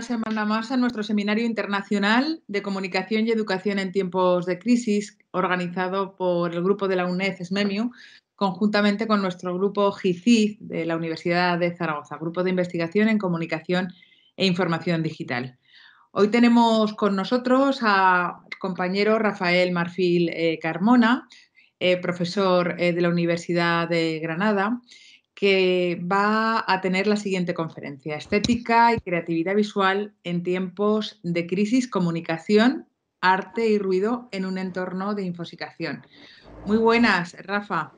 semana más a nuestro seminario internacional de comunicación y educación en tiempos de crisis, organizado por el grupo de la UNED SMEMIU, conjuntamente con nuestro grupo GICID de la Universidad de Zaragoza, Grupo de Investigación en Comunicación e Información Digital. Hoy tenemos con nosotros a compañero Rafael Marfil eh, Carmona, eh, profesor eh, de la Universidad de Granada que va a tener la siguiente conferencia, Estética y Creatividad Visual en tiempos de crisis, comunicación, arte y ruido en un entorno de infosicación. Muy buenas, Rafa.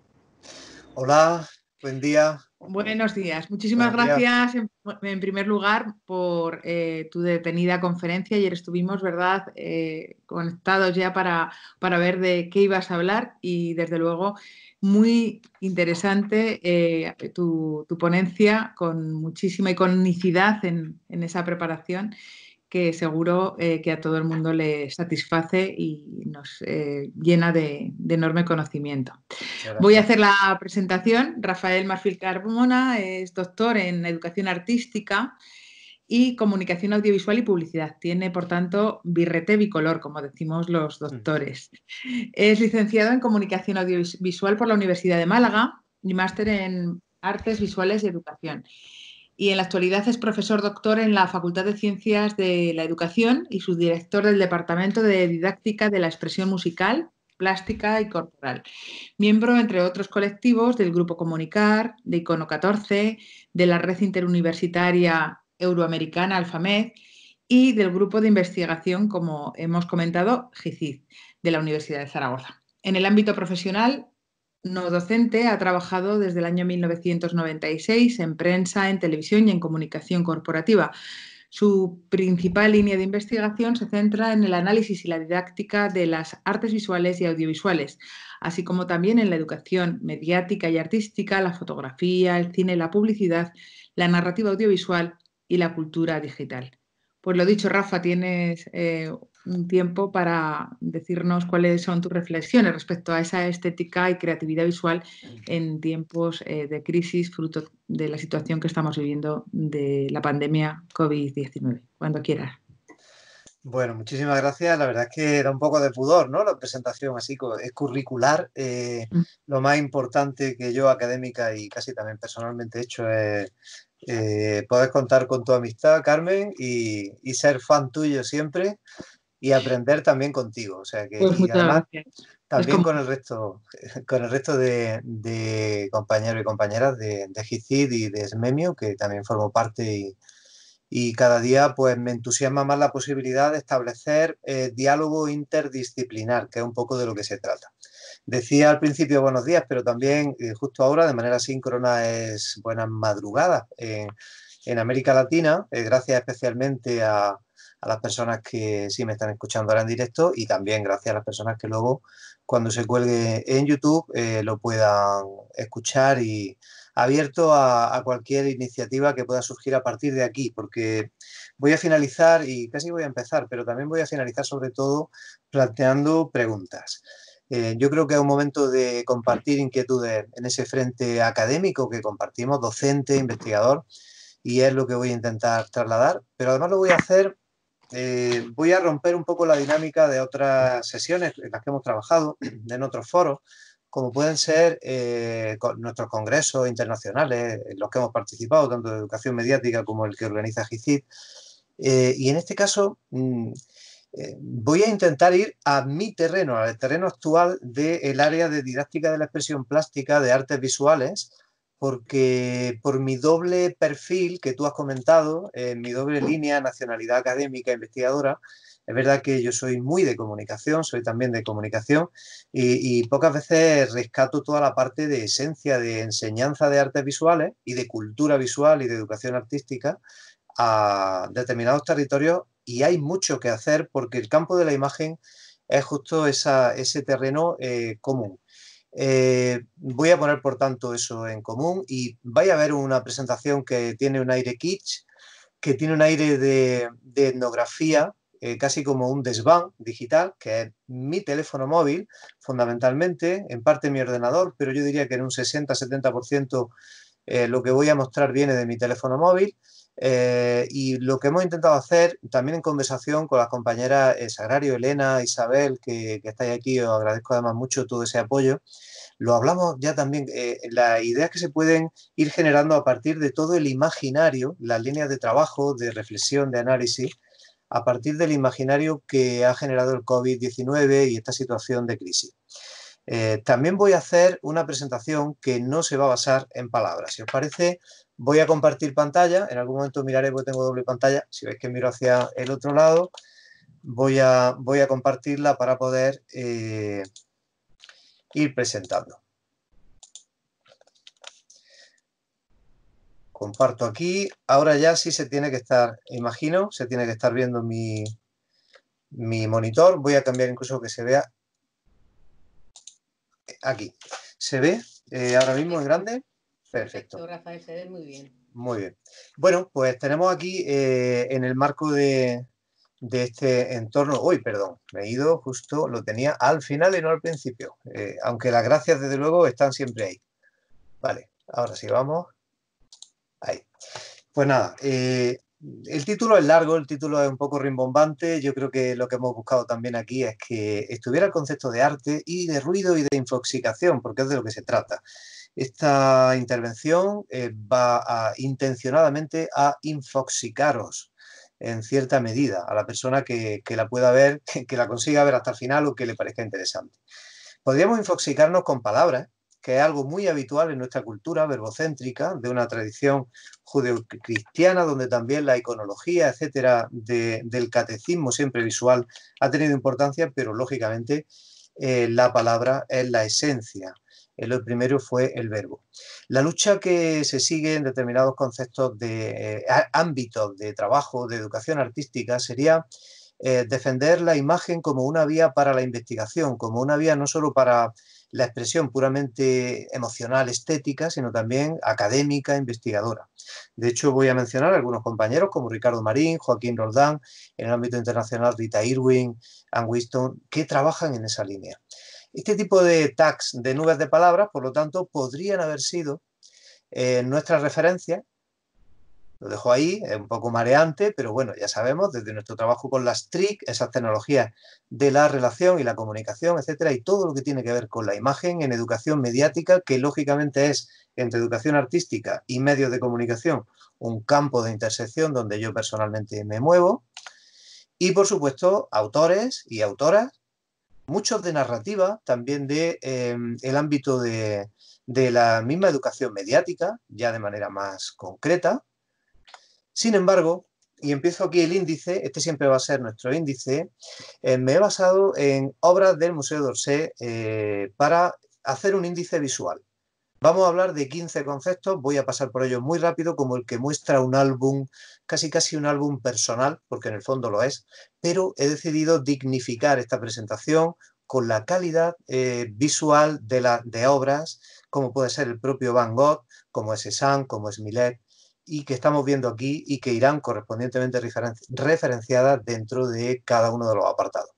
Hola, buen día. Buenos días. Muchísimas gracias, en, primer lugar, por eh, tu detenida conferencia. Ayer estuvimos, ¿verdad?, eh, conectados ya para, ver de qué ibas a hablar y, desde luego, muy interesante eh, tu, ponencia con muchísima iconicidad en, en esa preparación que seguro eh, que a todo el mundo le satisface y nos eh, llena de, enorme conocimiento. Voy a hacer la presentación. Rafael Marfil Carbona es doctor en educación artística y comunicación audiovisual y publicidad. Tiene, por tanto, birrete bicolor, como decimos los mm. doctores. Es licenciado en comunicación audiovisual por la Universidad de Málaga y máster en artes visuales y educación y en la actualidad es profesor doctor en la Facultad de Ciencias de la Educación y subdirector del Departamento de Didáctica de la Expresión Musical, Plástica y Corporal. Miembro, entre otros colectivos, del Grupo Comunicar, de Icono 14, de la Red Interuniversitaria Euroamericana Alfamed y del Grupo de Investigación, como hemos comentado, GICID, de la Universidad de Zaragoza. En el ámbito profesional no docente, ha trabajado desde el año 1996 en prensa, en televisión y en comunicación corporativa. Su principal línea de investigación se centra en el análisis y la didáctica de las artes visuales y audiovisuales, así como también en la educación mediática y artística, la fotografía, el cine, la publicidad, la narrativa audiovisual y la cultura digital. Pues lo dicho, Rafa, tienes eh, un tiempo para decirnos cuáles son tus reflexiones respecto a esa estética y creatividad visual en tiempos eh, de crisis fruto de la situación que estamos viviendo de la pandemia COVID-19. Cuando quieras. Bueno, muchísimas gracias. La verdad es que da un poco de pudor, ¿no? La presentación así es curricular. Eh, mm. lo más importante que yo académica y casi también personalmente he hecho es eh, poder contar con tu amistad, Carmen, y, y ser fan tuyo siempre y aprender también contigo. O sea que pues también con el resto, con el resto de, compañeros y compañeras de, Gicid y de SMEMIO, que también formo parte y, cada día pues me entusiasma más la posibilidad de establecer eh, diálogo interdisciplinar, que es un poco de lo que se trata. Decía al principio buenos días, pero también eh, justo ahora de manera síncrona es buenas madrugadas. Eh, en América Latina, gracias especialmente a, a las personas que sí me están escuchando ahora en directo y también gracias a las personas que luego cuando se cuelgue en YouTube eh, lo puedan escuchar y abierto a, cualquier iniciativa que pueda surgir a partir de aquí, porque voy a finalizar y casi voy a empezar, pero también voy a finalizar sobre todo planteando preguntas. Eh, yo creo que es un momento de compartir inquietudes en ese frente académico que compartimos, docente, investigador, y es lo que voy a intentar trasladar, pero además lo voy a hacer eh, voy a romper un poco la dinámica de otras sesiones en las que hemos trabajado en otros foros, como pueden ser eh, nuestros congresos internacionales en los que hemos participado, tanto de educación mediática como el que organiza GICID. Eh, y en este caso mm, voy a intentar ir a mi terreno, al terreno actual del área de didáctica de la expresión plástica, de artes visuales, porque por mi doble perfil que tú has comentado, en mi doble línea, nacionalidad académica, investigadora, es verdad que yo soy muy de comunicación, soy también de comunicación y, pocas veces rescato toda la parte de esencia, de enseñanza de artes visuales y de cultura visual y de educación artística a determinados territorios y hay mucho que hacer porque el campo de la imagen es justo ese terreno eh, común. Eh, voy a poner, por tanto, eso en común y vaya a ver una presentación que tiene un aire kitsch, que tiene un aire de, etnografía, eh, casi como un desván digital, que es mi teléfono móvil, fundamentalmente, en parte mi ordenador, pero yo diría que en un 60-70% eh, lo que voy a mostrar viene de mi teléfono móvil. Eh, y lo que hemos intentado hacer, también en conversación con las compañeras eh, Sagrario, Elena, Isabel, que, estáis aquí, os agradezco además mucho todo ese apoyo, lo hablamos ya también, eh, las ideas que se pueden ir generando a partir de todo el imaginario, las líneas de trabajo, de reflexión, de análisis, a partir del imaginario que ha generado el COVID-19 y esta situación de crisis. también voy a hacer una presentación que no se va a basar en palabras. Si os parece, Voy a compartir pantalla, en algún momento miraré porque tengo doble pantalla, si veis que miro hacia el otro lado, voy a, voy a compartirla para poder eh, ir presentando. Comparto aquí, ahora ya sí se tiene que estar, imagino, se tiene que estar viendo mi, mi monitor, voy a cambiar incluso que se vea aquí. ¿Se ve eh, ahora mismo es grande? Perfecto. Rafael, se ve muy bien. Muy bien. Bueno, pues tenemos aquí eh, en el marco de, este entorno. Uy, perdón, me he ido justo, lo tenía al final y no al principio. Eh, aunque las gracias, desde luego, están siempre ahí. Vale, ahora sí vamos. Ahí. Pues nada, eh, el título es largo, el título es un poco rimbombante. Yo creo que lo que hemos buscado también aquí es que estuviera el concepto de arte y de ruido y de infoxicación, porque es de lo que se trata. Esta intervención eh, va intencionadamente a infoxicaros en cierta medida a la persona que, la pueda ver, que, la consiga ver hasta el final o que le parezca interesante. Podríamos infoxicarnos con palabras, que es algo muy habitual en nuestra cultura verbocéntrica, de una tradición judeocristiana, donde también la iconología, etcétera, del catecismo siempre visual ha tenido importancia, pero lógicamente eh, la palabra es la esencia lo primero fue el verbo. La lucha que se sigue en determinados conceptos de eh, ámbitos de trabajo, de educación artística, sería eh, defender la imagen como una vía para la investigación, como una vía no solo para la expresión puramente emocional, estética, sino también académica, investigadora. De hecho, voy a mencionar algunos compañeros como Ricardo Marín, Joaquín Roldán, en el ámbito internacional Rita Irwin, Anne Winston, que trabajan en esa línea. Este tipo de tags de nubes de palabras, por lo tanto, podrían haber sido eh, nuestra referencia. Lo dejo ahí, es un poco mareante, pero bueno, ya sabemos desde nuestro trabajo con las TRIC, esas tecnologías de la relación y la comunicación, etcétera, y todo lo que tiene que ver con la imagen en educación mediática, que lógicamente es entre educación artística y medios de comunicación un campo de intersección donde yo personalmente me muevo. Y por supuesto, autores y autoras muchos de narrativa, también de em, el ámbito de, de la misma educación mediática, ya de manera más concreta. Sin embargo, y empiezo aquí el índice, este siempre va a ser nuestro índice, eh, me he basado en obras del Museo d'Orsay eh, para hacer un índice visual. Vamos a hablar de 15 conceptos, voy a pasar por ellos muy rápido, como el que muestra un álbum, casi casi un álbum personal, porque en el fondo lo es, pero he decidido dignificar esta presentación con la calidad eh, visual de, la, obras, como puede ser el propio Van Gogh, como es Cézanne, como es Millet, y que estamos viendo aquí y que irán correspondientemente referenciadas dentro de cada uno de los apartados.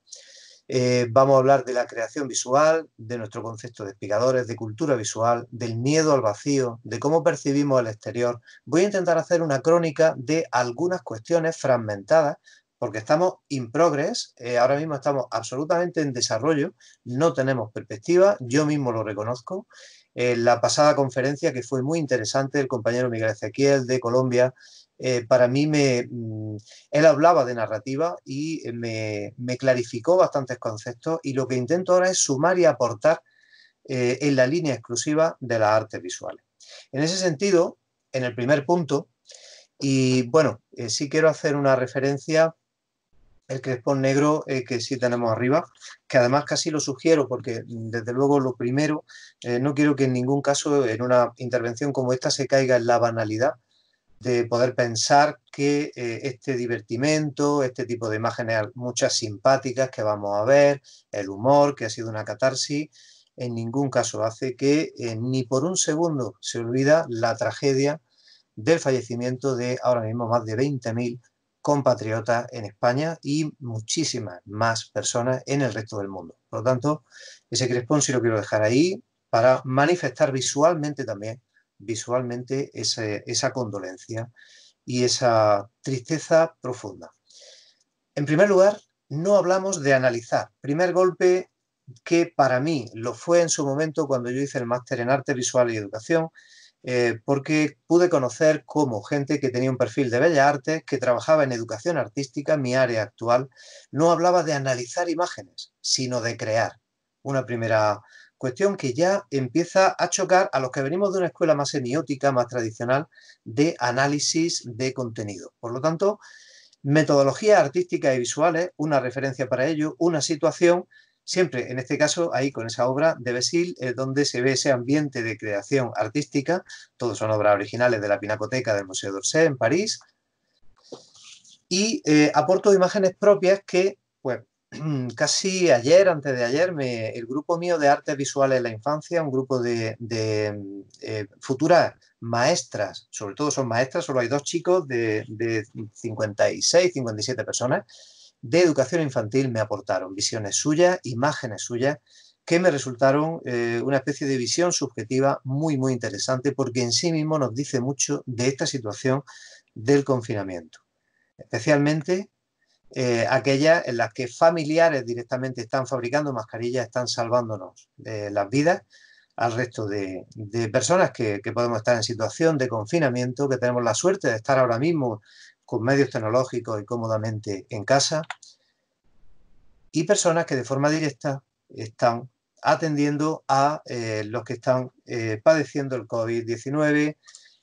Eh, vamos a hablar de la creación visual, de nuestro concepto de explicadores, de cultura visual, del miedo al vacío, de cómo percibimos el exterior. Voy a intentar hacer una crónica de algunas cuestiones fragmentadas, porque estamos in progress, eh, ahora mismo estamos absolutamente en desarrollo, no tenemos perspectiva, yo mismo lo reconozco. Eh, la pasada conferencia, que fue muy interesante, el compañero Miguel Ezequiel de Colombia eh, para mí mm, él hablaba de narrativa y eh, me, clarificó bastantes conceptos y lo que intento ahora es sumar y aportar eh, en la línea exclusiva de las artes visuales. En ese sentido, en el primer punto, y bueno, sí quiero hacer una referencia el crespón negro que sí tenemos arriba, que además casi lo sugiero porque mm, desde luego lo primero, no quiero que en ningún caso en una intervención como esta se caiga en la banalidad, de poder pensar que eh, este divertimento, este tipo de imágenes, muchas simpáticas que vamos a ver, el humor, que ha sido una catarsis, en ningún caso hace que eh, ni por un segundo se olvida la tragedia del fallecimiento de ahora mismo más de 20.000 compatriotas en España y muchísimas más personas en el resto del mundo. Por lo tanto, ese crespón sí lo quiero dejar ahí para manifestar visualmente también visualmente esa, condolencia y esa tristeza profunda. En primer lugar, no hablamos de analizar. Primer golpe que para mí lo fue en su momento cuando yo hice el máster en arte visual y educación, eh, porque pude conocer como gente que tenía un perfil de bella arte, que trabajaba en educación artística, mi área actual, no hablaba de analizar imágenes, sino de crear. Una primera, Cuestión que ya empieza a chocar a los que venimos de una escuela más semiótica, más tradicional, de análisis de contenido. Por lo tanto, metodologías artísticas y visuales, una referencia para ello, una situación, siempre en este caso ahí con esa obra de Besil, eh, donde se ve ese ambiente de creación artística, todos son obras originales de la Pinacoteca del Museo d'Orsay en París, y eh, aporto imágenes propias que pues, Mm, casi ayer, antes de ayer, me, el grupo mío de artes visuales en la infancia, un grupo de, eh, futuras maestras, sobre todo son maestras, solo hay dos chicos de, 56, 57 personas, de educación infantil me aportaron visiones suyas, imágenes suyas, que me resultaron eh, una especie de visión subjetiva muy, muy interesante, porque en sí mismo nos dice mucho de esta situación del confinamiento. Especialmente eh, aquellas en las que familiares directamente están fabricando mascarillas, están salvándonos las vidas al resto de, personas que, podemos estar en situación de confinamiento, que tenemos la suerte de estar ahora mismo con medios tecnológicos y cómodamente en casa, y personas que de forma directa están atendiendo a eh, los que están eh, padeciendo el COVID-19,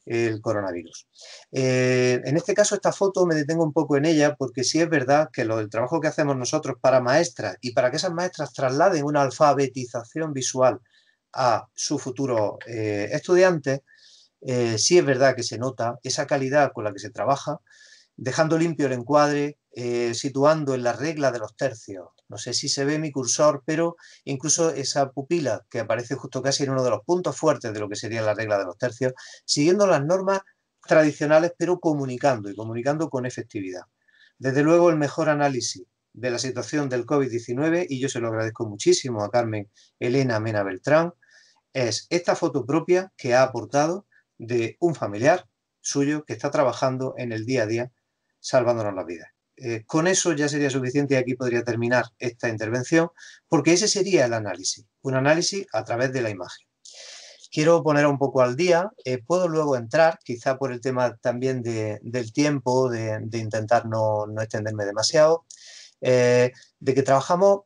el coronavirus. Eh, en este caso, esta foto me detengo un poco en ella porque sí es verdad que lo, del trabajo que hacemos nosotros para maestras y para que esas maestras trasladen una alfabetización visual a su futuro eh, estudiante, eh, sí es verdad que se nota esa calidad con la que se trabaja, dejando limpio el encuadre, situando en la regla de los tercios no sé si se ve mi cursor, pero incluso esa pupila que aparece justo casi en uno de los puntos fuertes de lo que sería la regla de los tercios, siguiendo las normas tradicionales, pero comunicando y comunicando con efectividad. Desde luego, el mejor análisis de la situación del COVID-19, y yo se lo agradezco muchísimo a Carmen Elena Mena Beltrán, es esta foto propia que ha aportado de un familiar suyo que está trabajando en el día a día salvándonos la vida. Eh, con eso ya sería suficiente y aquí podría terminar esta intervención, porque ese sería el análisis, un análisis a través de la imagen. Quiero poner un poco al día, eh, puedo luego entrar, quizá por el tema también del tiempo, de, intentar no, no, extenderme demasiado, eh, de que trabajamos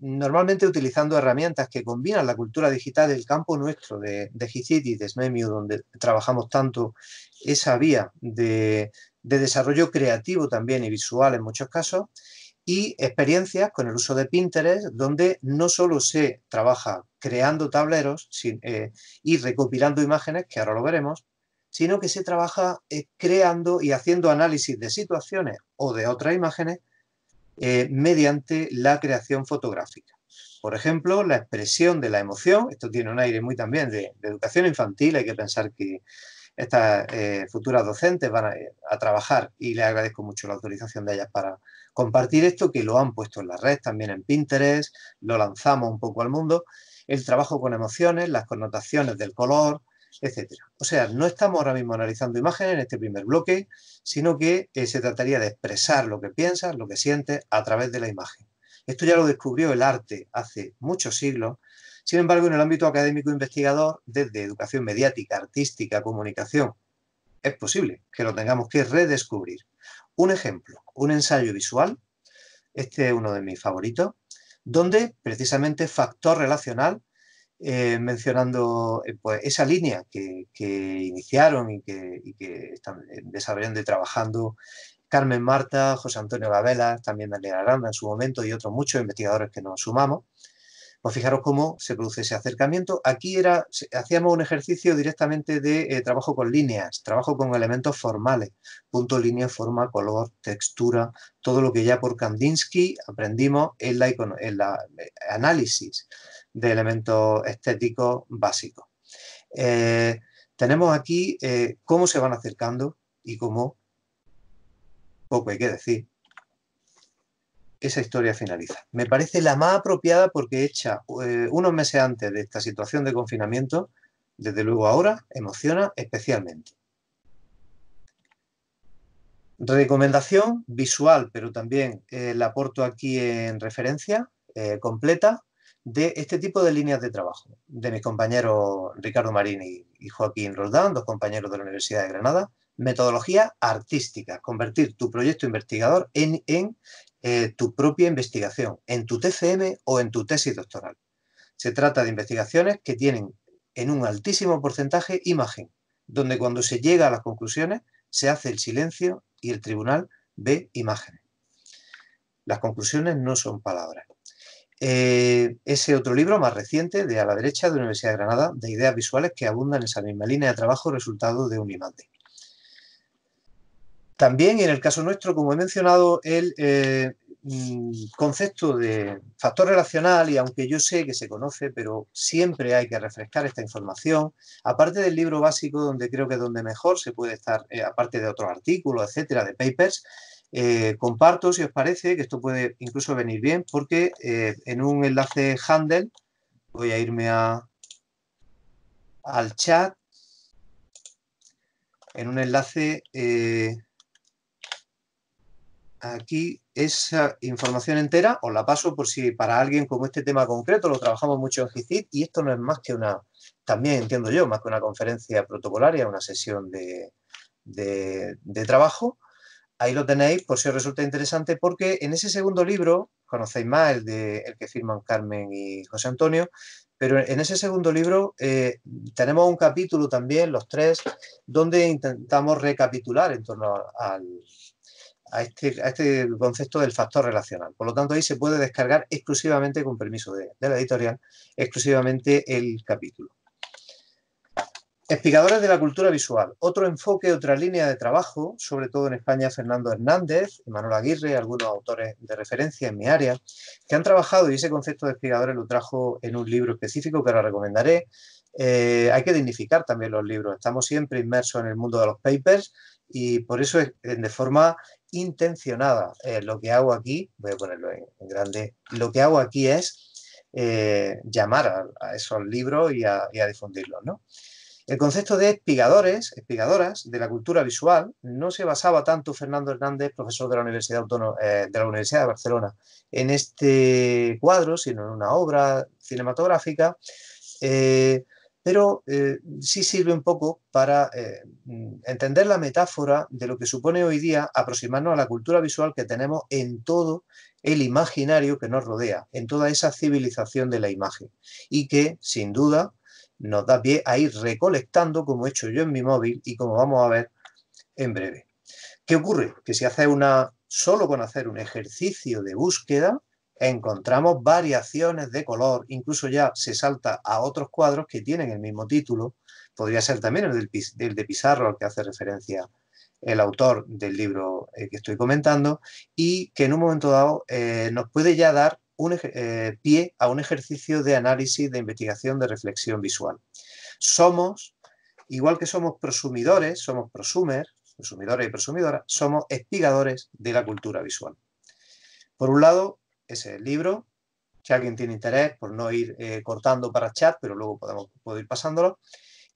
normalmente utilizando herramientas que combinan la cultura digital del campo nuestro, de, de y de SMEMIU, donde trabajamos tanto esa vía de, de desarrollo creativo también y visual en muchos casos, y experiencias con el uso de Pinterest, donde no solo se trabaja creando tableros eh, y recopilando imágenes, que ahora lo veremos, sino que se trabaja eh, creando y haciendo análisis de situaciones o de otras imágenes eh, mediante la creación fotográfica. Por ejemplo, la expresión de la emoción, esto tiene un aire muy también de, de educación infantil, hay que pensar que estas eh, futuras docentes van eh, a, trabajar y les agradezco mucho la autorización de ellas para compartir esto, que lo han puesto en la red, también en Pinterest, lo lanzamos un poco al mundo, el trabajo con emociones, las connotaciones del color, etcétera. O sea, no estamos ahora mismo analizando imágenes en este primer bloque, sino que eh, se trataría de expresar lo que piensas, lo que sientes a través de la imagen. Esto ya lo descubrió el arte hace muchos siglos sin embargo, en el ámbito académico investigador, desde educación mediática, artística, comunicación, es posible que lo tengamos que redescubrir. Un ejemplo, un ensayo visual, este es uno de mis favoritos, donde precisamente factor relacional, eh, mencionando eh, pues, esa línea que, iniciaron y que, están desarrollando y trabajando Carmen Marta, José Antonio Gabela, también Daniel Aranda en su momento y otros muchos investigadores que nos sumamos, pues fijaros cómo se produce ese acercamiento. Aquí era, hacíamos un ejercicio directamente de eh, trabajo con líneas, trabajo con elementos formales, punto, línea, forma, color, textura, todo lo que ya por Kandinsky aprendimos en la, en eh, análisis de elementos estéticos básicos. Eh, tenemos aquí cómo se van acercando y cómo, poco hay que decir, esa historia finaliza. Me parece la más apropiada porque hecha eh, unos meses antes de esta situación de confinamiento, desde luego ahora emociona especialmente. Recomendación visual, pero también el eh, la aporto aquí en referencia eh, completa de este tipo de líneas de trabajo de mis compañeros Ricardo Marín y, Joaquín Roldán, dos compañeros de la Universidad de Granada, metodología artística, convertir tu proyecto investigador en eh, tu propia investigación, en tu TCM o en tu tesis doctoral. Se trata de investigaciones que tienen en un altísimo porcentaje imagen, donde cuando se llega a las conclusiones se hace el silencio y el tribunal ve imágenes. Las conclusiones no son palabras. Eh, ese otro libro más reciente, de a la derecha, de la Universidad de Granada, de ideas visuales que abundan en esa misma línea de trabajo resultado de un imante. También en el caso nuestro, como he mencionado, el eh, mm, concepto de factor relacional, y aunque yo sé que se conoce, pero siempre hay que refrescar esta información, aparte del libro básico, donde creo que es donde mejor se puede estar, eh, aparte de otros artículos, etcétera, de papers, eh, comparto si os parece que esto puede incluso venir bien, porque en un enlace handle, voy a irme a, al chat, en un enlace aquí esa información entera os la paso por si para alguien como este tema concreto lo trabajamos mucho en GICIT y esto no es más que una, también entiendo yo, más que una conferencia protocolaria, una sesión de, trabajo. Ahí lo tenéis por si os resulta interesante porque en ese segundo libro, conocéis más el, de, el que firman Carmen y José Antonio, pero en ese segundo libro eh, tenemos un capítulo también, los tres, donde intentamos recapitular en torno al, este, a este, concepto del factor relacional. Por lo tanto, ahí se puede descargar exclusivamente, con permiso de, la editorial, exclusivamente el capítulo. Explicadores de la cultura visual. Otro enfoque, otra línea de trabajo, sobre todo en España, Fernando Hernández, Manuel Aguirre, algunos autores de referencia en mi área, que han trabajado y ese concepto de explicadores lo trajo en un libro específico que ahora recomendaré. Eh, hay que dignificar también los libros. Estamos siempre inmersos en el mundo de los papers y por eso eh, de forma intencionada eh, lo que hago aquí, voy a ponerlo en, grande, lo que hago aquí es eh, llamar a, esos libros y a, difundirlos. El concepto de espigadores, espigadoras de la cultura visual no se basaba tanto Fernando Hernández, profesor de la Universidad, Autónoma, de, la Universidad de Barcelona, en este cuadro, sino en una obra cinematográfica pero eh, sí sirve un poco para eh, mm, entender la metáfora de lo que supone hoy día aproximarnos a la cultura visual que tenemos en todo el imaginario que nos rodea, en toda esa civilización de la imagen, y que, sin duda, nos da pie a ir recolectando, como he hecho yo en mi móvil y como vamos a ver en breve. ¿Qué ocurre? Que si hace una, solo con hacer un ejercicio de búsqueda, encontramos variaciones de color, incluso ya se salta a otros cuadros que tienen el mismo título, podría ser también el, de Pizarro al que hace referencia el autor del libro eh, que estoy comentando, y que en un momento dado eh, nos puede ya dar un, eh, pie a un ejercicio de análisis, de investigación, de reflexión visual. Somos, igual que somos prosumidores, somos prosumers, prosumidores y prosumidoras, somos espigadores de la cultura visual. Por un lado, ese es el libro. Si alguien tiene interés, por no ir eh, cortando para chat, pero luego podemos, puedo ir pasándolo.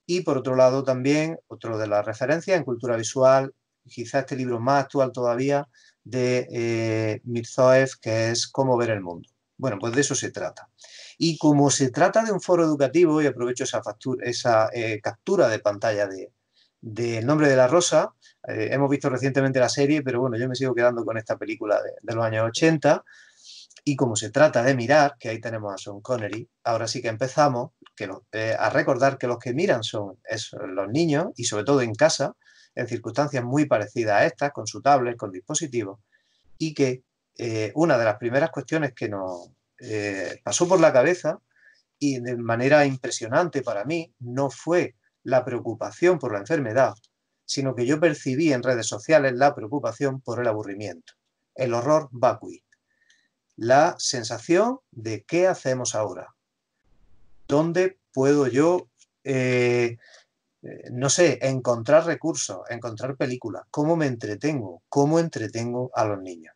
Y por otro lado también, otro de las referencias en cultura visual, quizá este libro más actual todavía, de eh, Mirzoev, que es Cómo ver el mundo. Bueno, pues de eso se trata. Y como se trata de un foro educativo, y aprovecho esa, esa eh, captura de pantalla del de, el nombre de la rosa, eh, hemos visto recientemente la serie, pero bueno, yo me sigo quedando con esta película de, de los años 80, y como se trata de mirar, que ahí tenemos a Sean Connery, ahora sí que empezamos eh, a recordar que los que miran son los niños y sobre todo en casa, en circunstancias muy parecidas a estas, con su tablet, con dispositivos, y que eh, una de las primeras cuestiones que nos eh, pasó por la cabeza y de manera impresionante para mí no fue la preocupación por la enfermedad, sino que yo percibí en redes sociales la preocupación por el aburrimiento, el horror vacui la sensación de qué hacemos ahora. ¿Dónde puedo yo, eh, eh, no sé, encontrar recursos, encontrar películas? ¿Cómo me entretengo? ¿Cómo entretengo a los niños?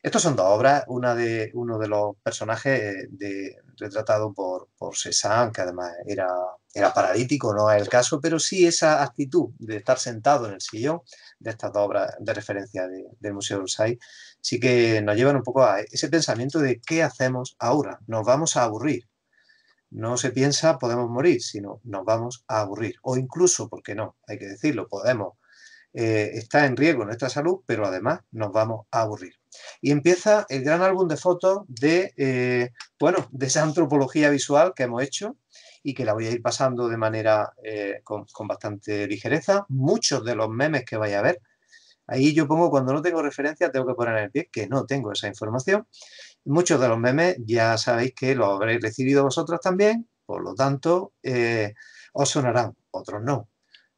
Estas son dos obras, una de uno de los personajes eh, de, retratado por, por Cézanne, que además era, era paralítico, no es el caso, pero sí esa actitud de estar sentado en el sillón de estas dos obras de referencia del Museo de Orsay sí que nos llevan un poco a ese pensamiento de qué hacemos ahora, nos vamos a aburrir. No se piensa podemos morir, sino nos vamos a aburrir. O incluso, porque no, hay que decirlo, podemos eh, estar está en riesgo nuestra salud, pero además nos vamos a aburrir. Y empieza el gran álbum de fotos de, eh, bueno, de esa antropología visual que hemos hecho y que la voy a ir pasando de manera eh, con, con, bastante ligereza. Muchos de los memes que vaya a ver Ahí yo pongo cuando no tengo referencia, tengo que poner en el pie que no tengo esa información. Muchos de los memes ya sabéis que lo habréis recibido vosotros también, por lo tanto, eh, os sonarán, otros no.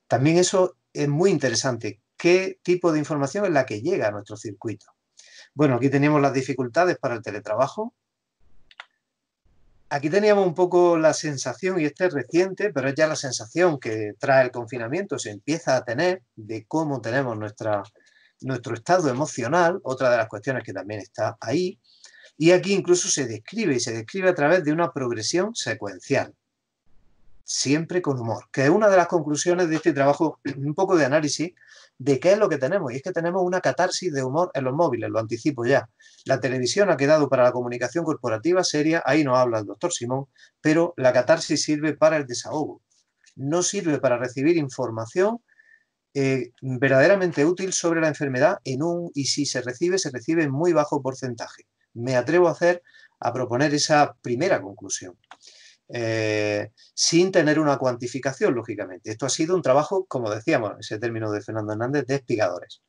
También eso es muy interesante. ¿Qué tipo de información es la que llega a nuestro circuito? Bueno, aquí teníamos las dificultades para el teletrabajo. Aquí teníamos un poco la sensación, y este es reciente, pero es ya la sensación que trae el confinamiento, se empieza a tener de cómo tenemos nuestra nuestro estado emocional, otra de las cuestiones que también está ahí, y aquí incluso se describe y se describe a través de una progresión secuencial, siempre con humor, que es una de las conclusiones de este trabajo, un poco de análisis de qué es lo que tenemos, y es que tenemos una catarsis de humor en los móviles, lo anticipo ya. La televisión ha quedado para la comunicación corporativa seria, ahí nos habla el doctor Simón, pero la catarsis sirve para el desahogo, no sirve para recibir información eh, verdaderamente útil sobre la enfermedad en un y si se recibe, se recibe en muy bajo porcentaje. Me atrevo a hacer, a proponer esa primera conclusión. Eh, sin tener una cuantificación, lógicamente. Esto ha sido un trabajo, como decíamos, ese término de Fernando Hernández, de espigadores.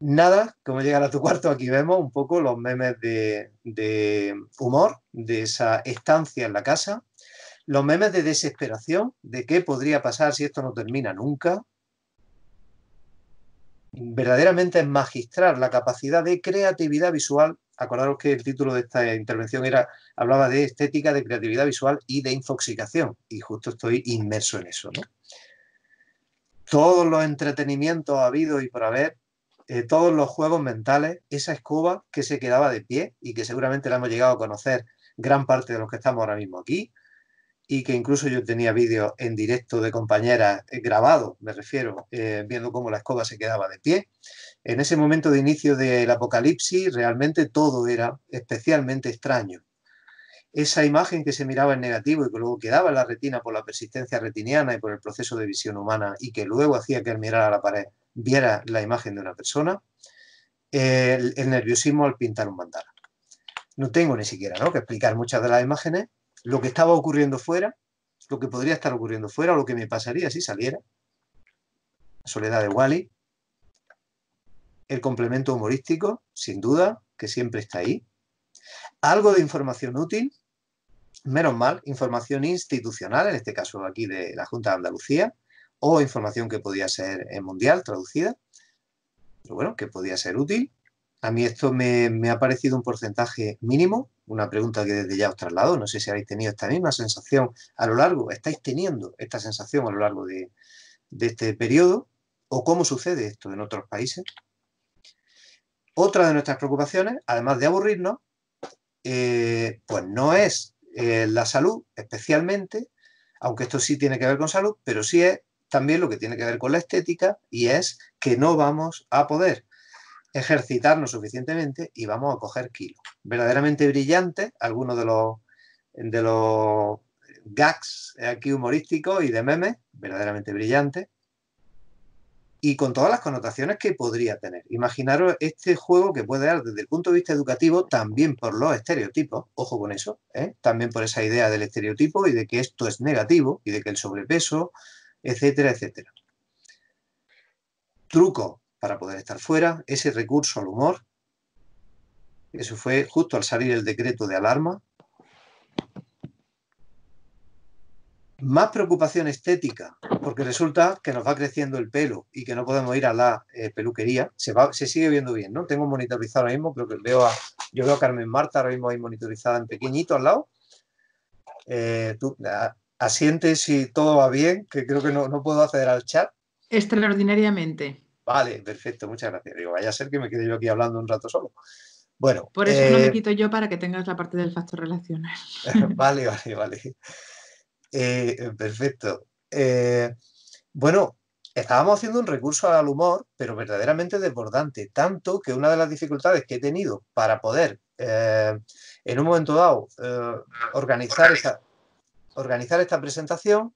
Nada, como llegar a tu cuarto, aquí vemos un poco los memes de humor de esa estancia en la casa, los memes de desesperación, de qué podría pasar si esto no termina nunca, verdaderamente es magistral, la capacidad de creatividad visual. Acordaros que el título de esta intervención era, hablaba de estética, de creatividad visual y de infoxicación, y justo estoy inmerso en eso. Todos los entretenimientos habidos y por haber, eh, todos los juegos mentales, esa escoba que se quedaba de pie y que seguramente la hemos llegado a conocer gran parte de los que estamos ahora mismo aquí, y que incluso yo tenía vídeos en directo de compañeras eh, grabados, me refiero, eh, viendo cómo la escoba se quedaba de pie. En ese momento de inicio del apocalipsis realmente todo era especialmente extraño. Esa imagen que se miraba en negativo y que luego quedaba en la retina por la persistencia retiniana y por el proceso de visión humana y que luego hacía que al mirar a la pared viera la imagen de una persona, el, el nerviosismo al pintar un mandala. No tengo ni siquiera ¿no? que explicar muchas de las imágenes, lo que estaba ocurriendo fuera, lo que podría estar ocurriendo fuera o lo que me pasaría si saliera. Soledad de Wally. El complemento humorístico, sin duda, que siempre está ahí. Algo de información útil, menos mal, información institucional, en este caso aquí de la Junta de Andalucía, o información que podía ser mundial traducida, pero bueno, que podía ser útil. A mí esto me, ha parecido un porcentaje mínimo, una pregunta que desde ya os traslado, no sé si habéis tenido esta misma sensación a lo largo, estáis teniendo esta sensación a lo largo de, este periodo, o cómo sucede esto en otros países. Otra de nuestras preocupaciones, además de aburrirnos, eh, pues no es eh, la salud especialmente, aunque esto sí tiene que ver con salud, pero sí es también lo que tiene que ver con la estética y es que no vamos a poder ejercitarnos suficientemente y vamos a coger kilos. Verdaderamente brillante, algunos de los, de los gags aquí humorísticos y de memes, verdaderamente brillante y con todas las connotaciones que podría tener. Imaginaros este juego que puede dar desde el punto de vista educativo, también por los estereotipos, ojo con eso, ¿eh? también por esa idea del estereotipo y de que esto es negativo y de que el sobrepeso, etcétera, etcétera. Truco, para poder estar fuera, ese recurso al humor, eso fue justo al salir el decreto de alarma. Más preocupación estética, porque resulta que nos va creciendo el pelo y que no podemos ir a la eh, peluquería. Se, sigue viendo bien, ¿no? Tengo monitorizado ahora mismo, creo que veo a, yo veo a Carmen Marta ahora mismo ahí monitorizada en pequeñito al lado. Eh, tú asiente si todo va bien, que creo que no, no puedo acceder al chat. Extraordinariamente. Vale, perfecto, muchas gracias. Digo, vaya a ser que me quede yo aquí hablando un rato solo. Bueno. Por eso no me eh, quito yo para que tengas la parte del factor relacional. vale, vale, vale. Eh, perfecto. Eh, bueno, estábamos haciendo un recurso al humor, pero verdaderamente desbordante, tanto que una de las dificultades que he tenido para poder, en un momento dado, organizar, esta, organizar esta presentación,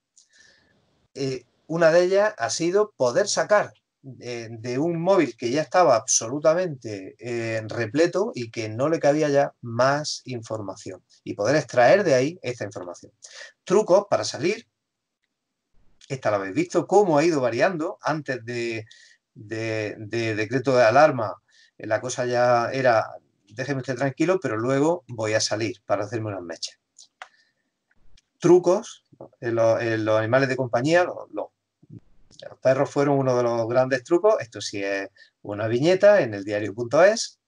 una de ellas ha sido poder sacar eh, de un móvil que ya estaba absolutamente eh, repleto y que no le cabía ya más información y poder extraer de ahí esta información. Trucos para salir. Esta la habéis visto, cómo ha ido variando antes de, de, decreto de alarma. Eh, la cosa ya era, déjeme usted tranquilo, pero luego voy a salir para hacerme unas mechas trucos en los, animales de compañía, los, los perros fueron uno de los grandes trucos. Esto sí es una viñeta en el diario.es.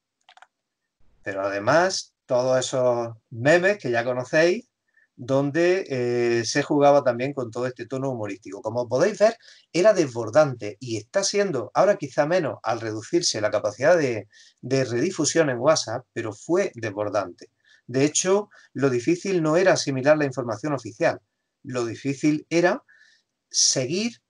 Pero además, todos esos memes que ya conocéis, donde eh, se jugaba también con todo este tono humorístico. Como podéis ver, era desbordante y está siendo ahora quizá menos al reducirse la capacidad de, de redifusión en WhatsApp, pero fue desbordante. De hecho, lo difícil no era asimilar la información oficial, lo difícil era seguir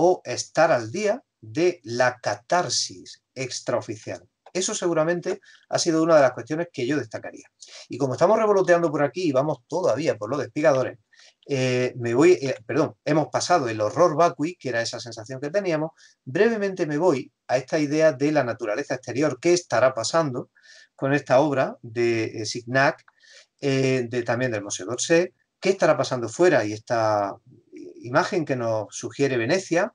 o estar al día de la catarsis extraoficial. Eso seguramente ha sido una de las cuestiones que yo destacaría. Y como estamos revoloteando por aquí y vamos todavía por los despigadores, eh, me voy, eh, perdón, hemos pasado el horror vacui, que era esa sensación que teníamos, brevemente me voy a esta idea de la naturaleza exterior, qué estará pasando con esta obra de Signac, eh, de, también del Museo d'Orsay, qué estará pasando fuera y está imagen que nos sugiere Venecia,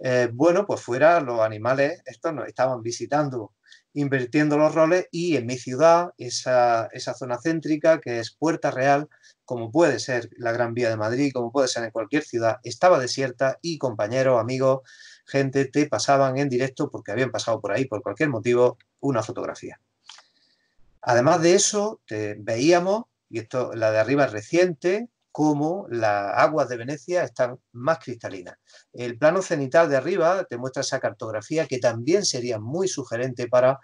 eh, bueno, pues fuera los animales, estos nos estaban visitando, invirtiendo los roles y en mi ciudad, esa, esa zona céntrica que es Puerta Real, como puede ser la Gran Vía de Madrid, como puede ser en cualquier ciudad, estaba desierta y compañeros, amigos, gente te pasaban en directo porque habían pasado por ahí por cualquier motivo una fotografía. Además de eso, te veíamos, y esto la de arriba es reciente, cómo las aguas de Venecia están más cristalinas. El plano cenital de arriba te muestra esa cartografía que también sería muy sugerente para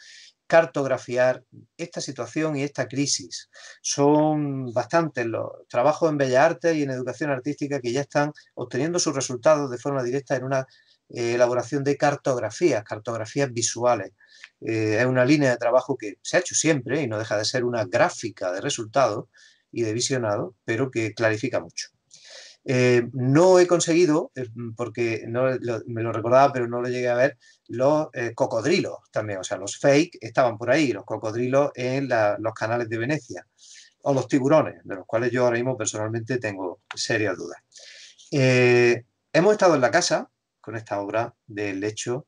cartografiar esta situación y esta crisis. Son bastantes los trabajos en Bellas Artes y en Educación Artística que ya están obteniendo sus resultados de forma directa en una eh, elaboración de cartografías, cartografías visuales. Eh, es una línea de trabajo que se ha hecho siempre y no deja de ser una gráfica de resultados y de visionado, pero que clarifica mucho. Eh, no he conseguido, eh, porque no me lo recordaba, pero no lo llegué a ver, los eh, cocodrilos también, o sea, los fake estaban por ahí, los cocodrilos en los canales de Venecia, o los tiburones, de los cuales yo ahora mismo personalmente tengo serias dudas. hemos estado en la casa con esta obra del hecho,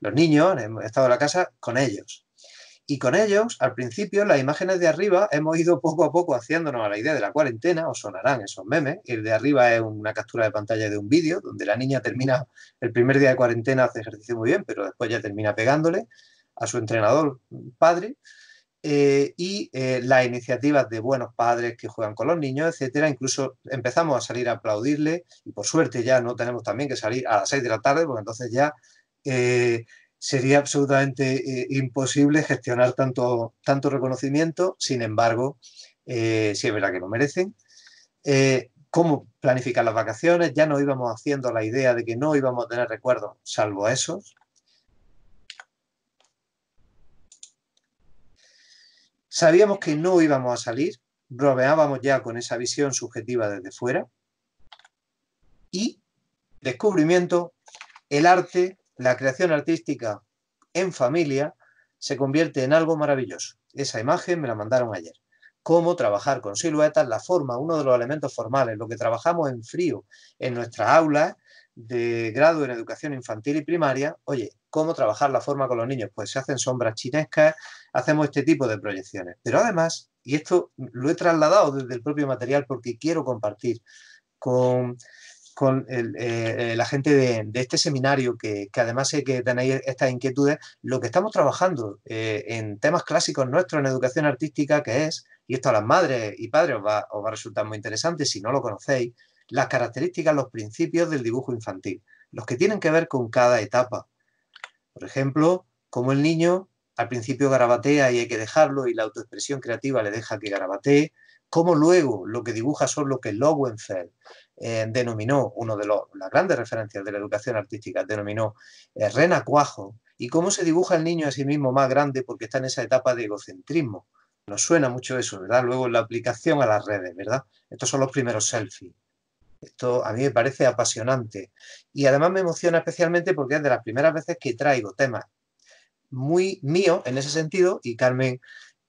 los niños, hemos estado en la casa con ellos, y con ellos, al principio, las imágenes de arriba hemos ido poco a poco haciéndonos a la idea de la cuarentena, o sonarán esos memes. El de arriba es una captura de pantalla de un vídeo donde la niña termina el primer día de cuarentena, hace ejercicio muy bien, pero después ya termina pegándole a su entrenador padre. Eh, y eh, las iniciativas de buenos padres que juegan con los niños, etcétera. Incluso empezamos a salir a aplaudirle y por suerte ya no tenemos también que salir a las seis de la tarde, porque entonces ya eh, sería absolutamente eh, imposible gestionar tanto, tanto reconocimiento, sin embargo, eh, si es verdad que lo merecen. Eh, ¿Cómo planificar las vacaciones? Ya nos íbamos haciendo la idea de que no íbamos a tener recuerdos, salvo esos. Sabíamos que no íbamos a salir, bromeábamos ya con esa visión subjetiva desde fuera. Y, descubrimiento, el arte la creación artística en familia se convierte en algo maravilloso. Esa imagen me la mandaron ayer. Cómo trabajar con siluetas, la forma, uno de los elementos formales, lo que trabajamos en frío en nuestras aulas de grado en educación infantil y primaria. Oye, ¿cómo trabajar la forma con los niños? Pues se hacen sombras chinescas, hacemos este tipo de proyecciones. Pero además, y esto lo he trasladado desde el propio material porque quiero compartir con con eh, eh, la gente de, este seminario, que, además sé que tenéis estas inquietudes, lo que estamos trabajando eh, en temas clásicos nuestros en educación artística, que es, y esto a las madres y padres os va, a resultar muy interesante si no lo conocéis, las características, los principios del dibujo infantil, los que tienen que ver con cada etapa. Por ejemplo, cómo el niño al principio garabatea y hay que dejarlo y la autoexpresión creativa le deja que garabatee, cómo luego lo que dibuja son lo que Lowenfeld, eh, denominó, uno de los, las grandes referencias de la educación artística, denominó eh, renacuajo, y cómo se dibuja el niño a sí mismo más grande porque está en esa etapa de egocentrismo. Nos suena mucho eso, ¿verdad? Luego la aplicación a las redes, ¿verdad? Estos son los primeros selfies. Esto a mí me parece apasionante y además me emociona especialmente porque es de las primeras veces que traigo temas muy míos en ese sentido y Carmen,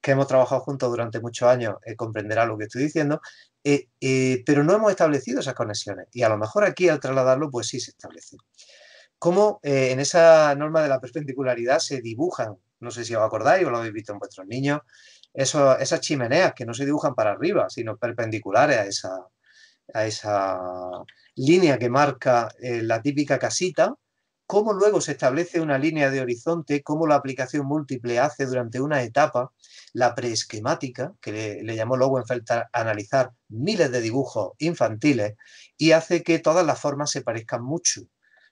que hemos trabajado juntos durante muchos años, eh, comprenderá lo que estoy diciendo, eh, eh, pero no hemos establecido esas conexiones y a lo mejor aquí al trasladarlo pues sí se establece. Cómo eh, en esa norma de la perpendicularidad se dibujan, no sé si os acordáis o lo habéis visto en vuestros niños, esas chimeneas que no se dibujan para arriba, sino perpendiculares a esa, a esa línea que marca la típica casita, cómo luego se establece una línea de horizonte, cómo la aplicación múltiple hace durante una etapa la preesquemática, que le, llamó Lowenfeld a analizar miles de dibujos infantiles y hace que todas las formas se parezcan mucho.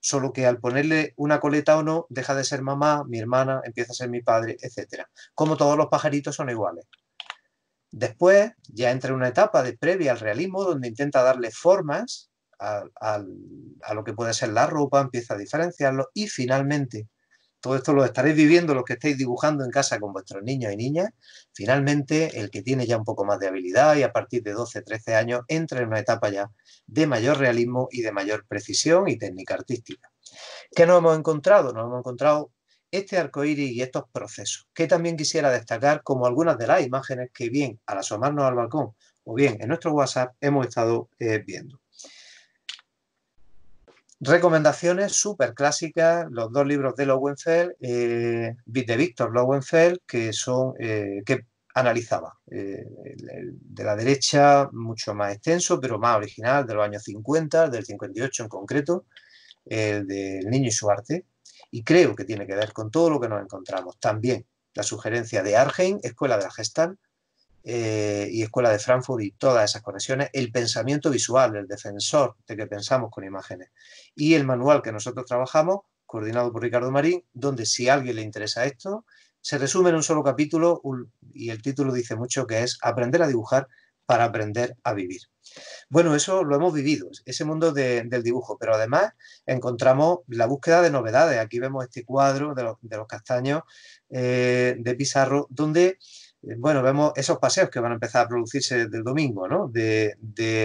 Solo que al ponerle una coleta o no, deja de ser mamá, mi hermana, empieza a ser mi padre, etc. Como todos los pajaritos son iguales. Después ya entra una etapa de previa al realismo donde intenta darle formas a, a, lo que puede ser la ropa, empieza a diferenciarlo y finalmente todo esto lo estaréis viviendo los que estáis dibujando en casa con vuestros niños y niñas. Finalmente, el que tiene ya un poco más de habilidad y a partir de 12, 13 años entra en una etapa ya de mayor realismo y de mayor precisión y técnica artística. ¿Qué nos hemos encontrado? Nos hemos encontrado este arcoíris y estos procesos, que también quisiera destacar como algunas de las imágenes que bien al asomarnos al balcón o bien en nuestro WhatsApp hemos estado eh, viendo. Recomendaciones súper clásicas, los dos libros de Lowenfeld, eh, de Victor Lowenfeld, que son eh, que analizaba. Eh, de la derecha, mucho más extenso, pero más original, de los años 50, del 58 en concreto, el del niño y su arte, y creo que tiene que ver con todo lo que nos encontramos. También la sugerencia de Argen, Escuela de la Gestalt, eh, y Escuela de Frankfurt y todas esas conexiones, el pensamiento visual, el defensor de que pensamos con imágenes y el manual que nosotros trabajamos, coordinado por Ricardo Marín, donde si a alguien le interesa esto, se resume en un solo capítulo y el título dice mucho que es Aprender a dibujar para aprender a vivir. Bueno, eso lo hemos vivido, ese mundo del dibujo, pero además encontramos la búsqueda de novedades. Aquí vemos este cuadro de los, castaños eh, de Pizarro, donde eh, bueno, vemos esos paseos que van a empezar a producirse del el domingo, ¿no? De,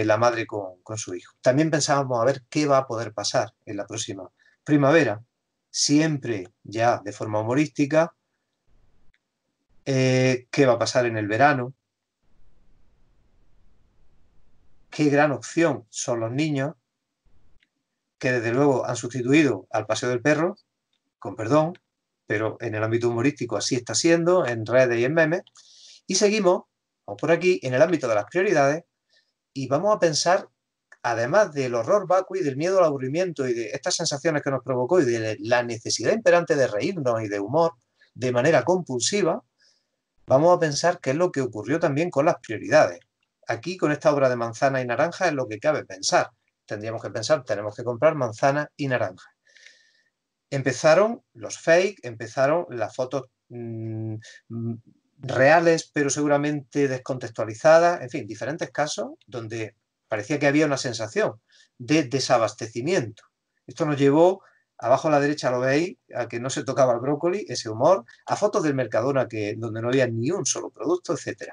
la madre con, su hijo. También pensábamos a ver qué va a poder pasar en la próxima primavera, siempre ya de forma humorística, eh, qué va a pasar en el verano, qué gran opción son los niños, que desde luego han sustituido al paseo del perro, con perdón, pero en el ámbito humorístico así está siendo, en redes y en memes. Y seguimos, por aquí, en el ámbito de las prioridades, y vamos a pensar, además del horror vacuo y del miedo al aburrimiento y de estas sensaciones que nos provocó y de la necesidad imperante de reírnos y de humor de manera compulsiva, vamos a pensar qué es lo que ocurrió también con las prioridades. Aquí, con esta obra de manzana y naranja, es lo que cabe pensar. Tendríamos que pensar, tenemos que comprar manzana y naranja empezaron los fake, empezaron las fotos mm, mm, reales, pero seguramente descontextualizadas, en fin, diferentes casos donde parecía que había una sensación de desabastecimiento. Esto nos llevó, abajo a la derecha lo veis, a que no se tocaba el brócoli, ese humor, a fotos del Mercadona que, donde no había ni un solo producto, etc.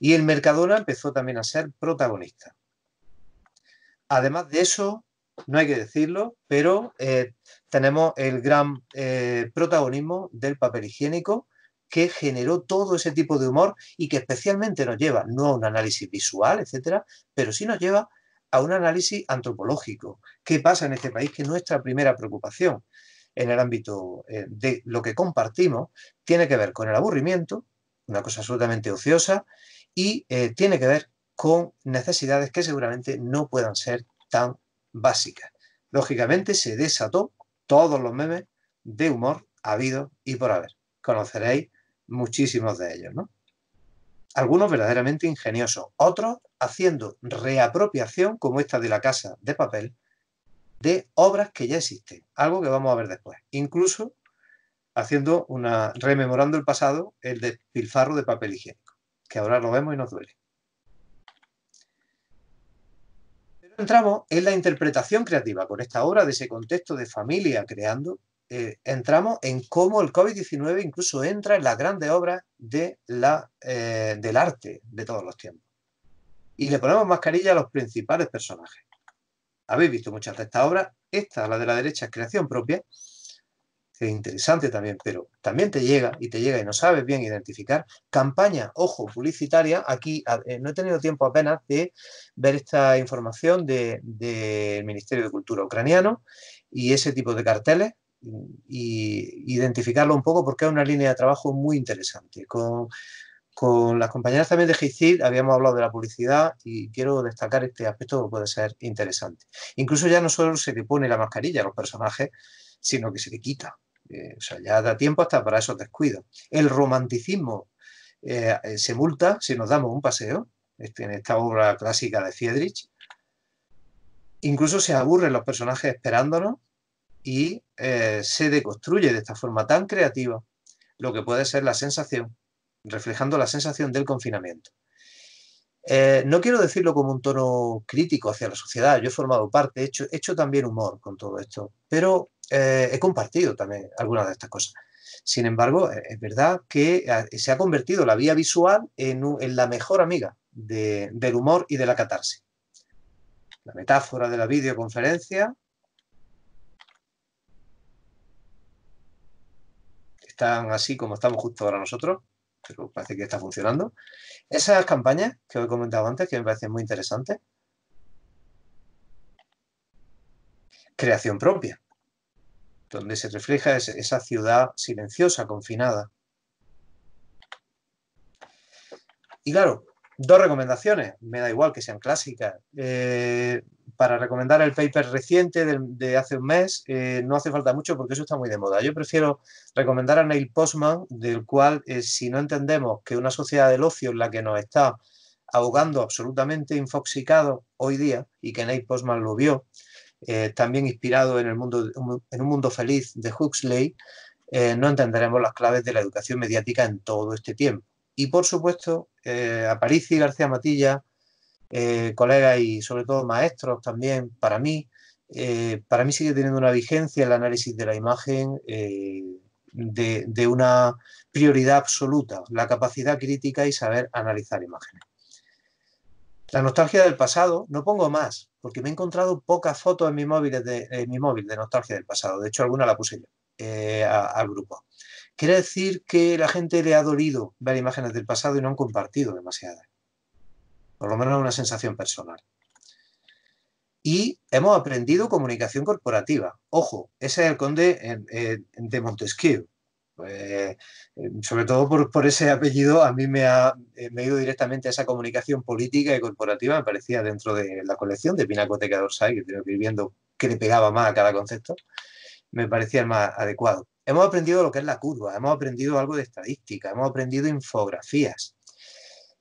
Y el Mercadona empezó también a ser protagonista. Además de eso, no hay que decirlo, pero eh, tenemos el gran eh, protagonismo del papel higiénico que generó todo ese tipo de humor y que especialmente nos lleva no a un análisis visual, etcétera, pero sí nos lleva a un análisis antropológico. ¿Qué pasa en este país? Que nuestra primera preocupación en el ámbito eh, de lo que compartimos tiene que ver con el aburrimiento, una cosa absolutamente ociosa, y eh, tiene que ver con necesidades que seguramente no puedan ser tan básicas. Lógicamente se desató todos los memes de humor habido y por haber. Conoceréis muchísimos de ellos, ¿no? Algunos verdaderamente ingeniosos, otros haciendo reapropiación, como esta de la casa de papel, de obras que ya existen, algo que vamos a ver después. Incluso haciendo una, rememorando el pasado, el despilfarro de papel higiénico, que ahora lo vemos y nos duele. entramos en la interpretación creativa. Con esta obra de ese contexto de familia creando, eh, entramos en cómo el COVID-19 incluso entra en las grandes obras de la, eh, del arte de todos los tiempos. Y le ponemos mascarilla a los principales personajes. Habéis visto muchas de estas obras. Esta, la de la derecha, es creación propia es interesante también, pero también te llega y te llega y no sabes bien identificar. Campaña, ojo, publicitaria. Aquí eh, no he tenido tiempo apenas de ver esta información del Ministerio de Cultura ucraniano y ese tipo de carteles y, identificarlo un poco porque es una línea de trabajo muy interesante. Con, las compañeras también de GICID habíamos hablado de la publicidad y quiero destacar este aspecto que puede ser interesante. Incluso ya no solo se le pone la mascarilla a los personajes, sino que se le quita eh, ya da tiempo hasta para esos descuidos. El romanticismo eh, eh, se multa si nos damos un paseo, este, en esta obra clásica de Friedrich. Incluso se aburren los personajes esperándonos y se deconstruye de esta forma tan creativa lo que puede ser la sensación, reflejando la sensación del confinamiento. no quiero decirlo como un tono crítico hacia la sociedad, yo he formado parte, hecho, he hecho también humor con todo esto, pero eh, he compartido también algunas de estas cosas. Sin embargo, eh, es verdad que ah, se ha convertido la vía visual en, la mejor amiga del humor y de la catarsis. La metáfora de la videoconferencia están así como estamos justo ahora nosotros, pero parece que está funcionando. Esas campañas que os he comentado antes, que me parecen muy interesantes. Creación propia donde se refleja esa ciudad silenciosa, confinada. Y claro, dos recomendaciones, me da igual que sean clásicas. Eh, para recomendar el paper reciente de, hace un mes, eh, no hace falta mucho porque eso está muy de moda. Yo prefiero recomendar a Neil Postman, del cual, eh, si no entendemos que una sociedad del ocio en la que nos está ahogando absolutamente infoxicado hoy día, y que Neil Postman lo vio, eh, también inspirado en, el mundo, en un mundo feliz de Huxley, eh, no entenderemos las claves de la educación mediática en todo este tiempo. Y por supuesto, eh, y García Matilla, eh, colegas y sobre todo maestros también, para mí, para mí sigue teniendo una vigencia el análisis de la imagen de una prioridad absoluta, la capacidad crítica y saber analizar imágenes. La nostalgia del pasado, no pongo más, porque me he encontrado pocas fotos en mi móvil de, mi móvil de nostalgia del pasado. De hecho, alguna la puse yo eh, al grupo. Quiere decir que la gente le ha dolido ver imágenes del pasado y no han compartido demasiadas. Por lo menos una sensación personal. Y hemos aprendido comunicación corporativa. Ojo, ese es el conde de Montesquieu. Pues, eh, sobre todo por, ese apellido, a mí me ha, eh, me ido directamente a esa comunicación política y corporativa, me parecía dentro de la colección de Pinacoteca d'Orsay que tengo que ir viendo qué le pegaba más a cada concepto, me parecía el más adecuado. Hemos aprendido lo que es la curva, hemos aprendido algo de estadística, hemos aprendido infografías,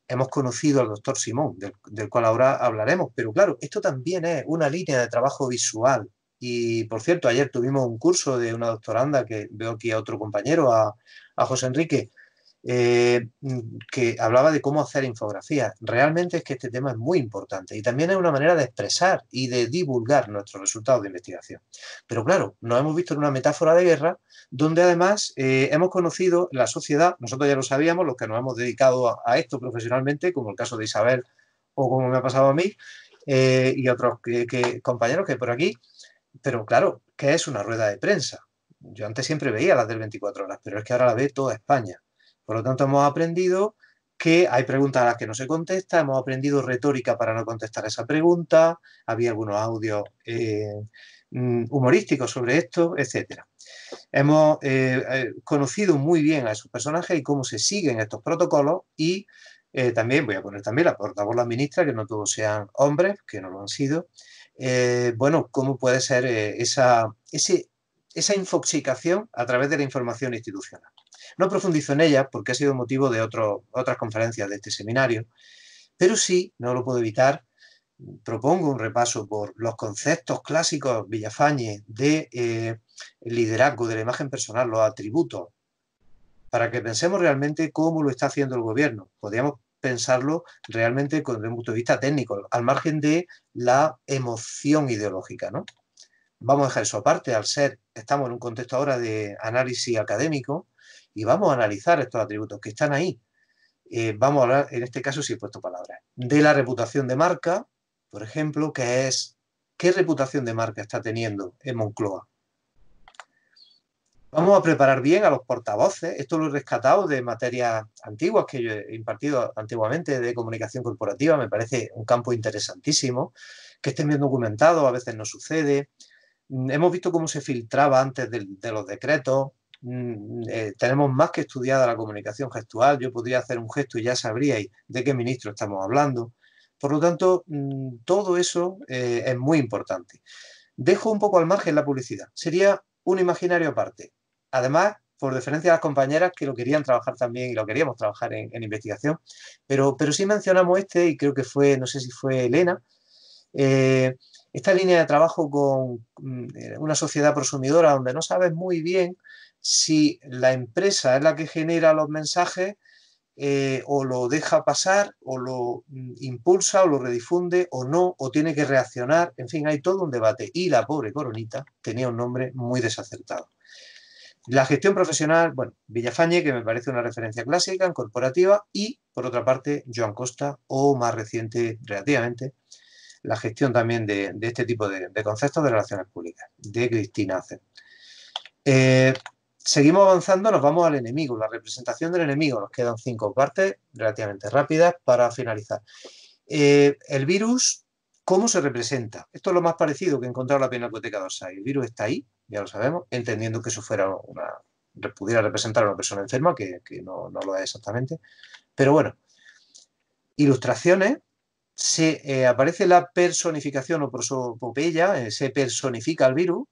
hemos conocido al doctor Simón, del cual ahora hablaremos, pero claro, esto también es una línea de trabajo visual y por cierto, ayer tuvimos un curso de una doctoranda que veo aquí a otro compañero, a, José Enrique, eh, que hablaba de cómo hacer infografía. Realmente es que este tema es muy importante y también es una manera de expresar y de divulgar nuestros resultados de investigación. Pero claro, nos hemos visto en una metáfora de guerra donde además eh, hemos conocido la sociedad, nosotros ya lo sabíamos, los que nos hemos dedicado a, esto profesionalmente, como el caso de Isabel o como me ha pasado a mí eh, y otros que, que, compañeros que por aquí, pero claro, ¿qué es una rueda de prensa? Yo antes siempre veía las del 24 horas, pero es que ahora la ve toda España. Por lo tanto, hemos aprendido que hay preguntas a las que no se contesta, hemos aprendido retórica para no contestar esa pregunta, había algunos audios eh, mm, humorísticos sobre esto, etc. Hemos eh, eh, conocido muy bien a esos personajes y cómo se siguen estos protocolos y también voy a poner también la portavoz, la ministra, que no todos sean hombres, que no lo han sido, eh, bueno, cómo puede ser eh, esa, ese, esa infoxicación a través de la información institucional. No profundizo en ella porque ha sido motivo de otro, otras conferencias de este seminario, pero sí, no lo puedo evitar, propongo un repaso por los conceptos clásicos Villafañe de eh, liderazgo, de la imagen personal, los atributos, para que pensemos realmente cómo lo está haciendo el gobierno. Podríamos pensarlo realmente desde un punto de vista técnico, al margen de la emoción ideológica, ¿no? Vamos a dejar eso aparte, al ser, estamos en un contexto ahora de análisis académico y vamos a analizar estos atributos que están ahí. Eh, vamos a hablar, en este caso si he puesto palabras, de la reputación de marca, por ejemplo, que es, ¿qué reputación de marca está teniendo en Moncloa? Vamos a preparar bien a los portavoces. Esto lo he rescatado de materias antiguas que yo he impartido antiguamente de comunicación corporativa. Me parece un campo interesantísimo, que estén bien documentado, a veces no sucede. Mm, hemos visto cómo se filtraba antes de, los decretos. Mm, mm, eh, tenemos más que estudiada la comunicación gestual. Yo podría hacer un gesto y ya sabríais de qué ministro estamos hablando. Por lo tanto, todo eso eh, es muy importante. Dejo un poco al margen la publicidad. Sería un imaginario aparte además, por diferencia de las compañeras que lo querían trabajar también y lo queríamos trabajar en, investigación, pero, pero sí mencionamos este y creo que fue, no sé si fue Elena, eh, esta línea de trabajo con mm, una sociedad prosumidora donde no sabes muy bien si la empresa es la que genera los mensajes eh, o lo deja pasar o lo mm, impulsa o lo redifunde o no o tiene que reaccionar, en fin, hay todo un debate y la pobre coronita tenía un nombre muy desacertado. La gestión profesional, bueno, Villafañe, que me parece una referencia clásica en corporativa, y por otra parte, Joan Costa, o más reciente relativamente, la gestión también de, este tipo de, conceptos de relaciones públicas, de Cristina Ace. Eh, seguimos avanzando, nos vamos al enemigo, la representación del enemigo. Nos quedan cinco partes relativamente rápidas para finalizar. Eh, el virus ¿Cómo se representa? Esto es lo más parecido que he encontrado la pinacoteca Orsay. El virus está ahí, ya lo sabemos, entendiendo que eso fuera una, pudiera representar a una persona enferma, que, no, lo es exactamente. Pero bueno, ilustraciones, se eh, aparece la personificación o prosopopeya, eh, se personifica el virus.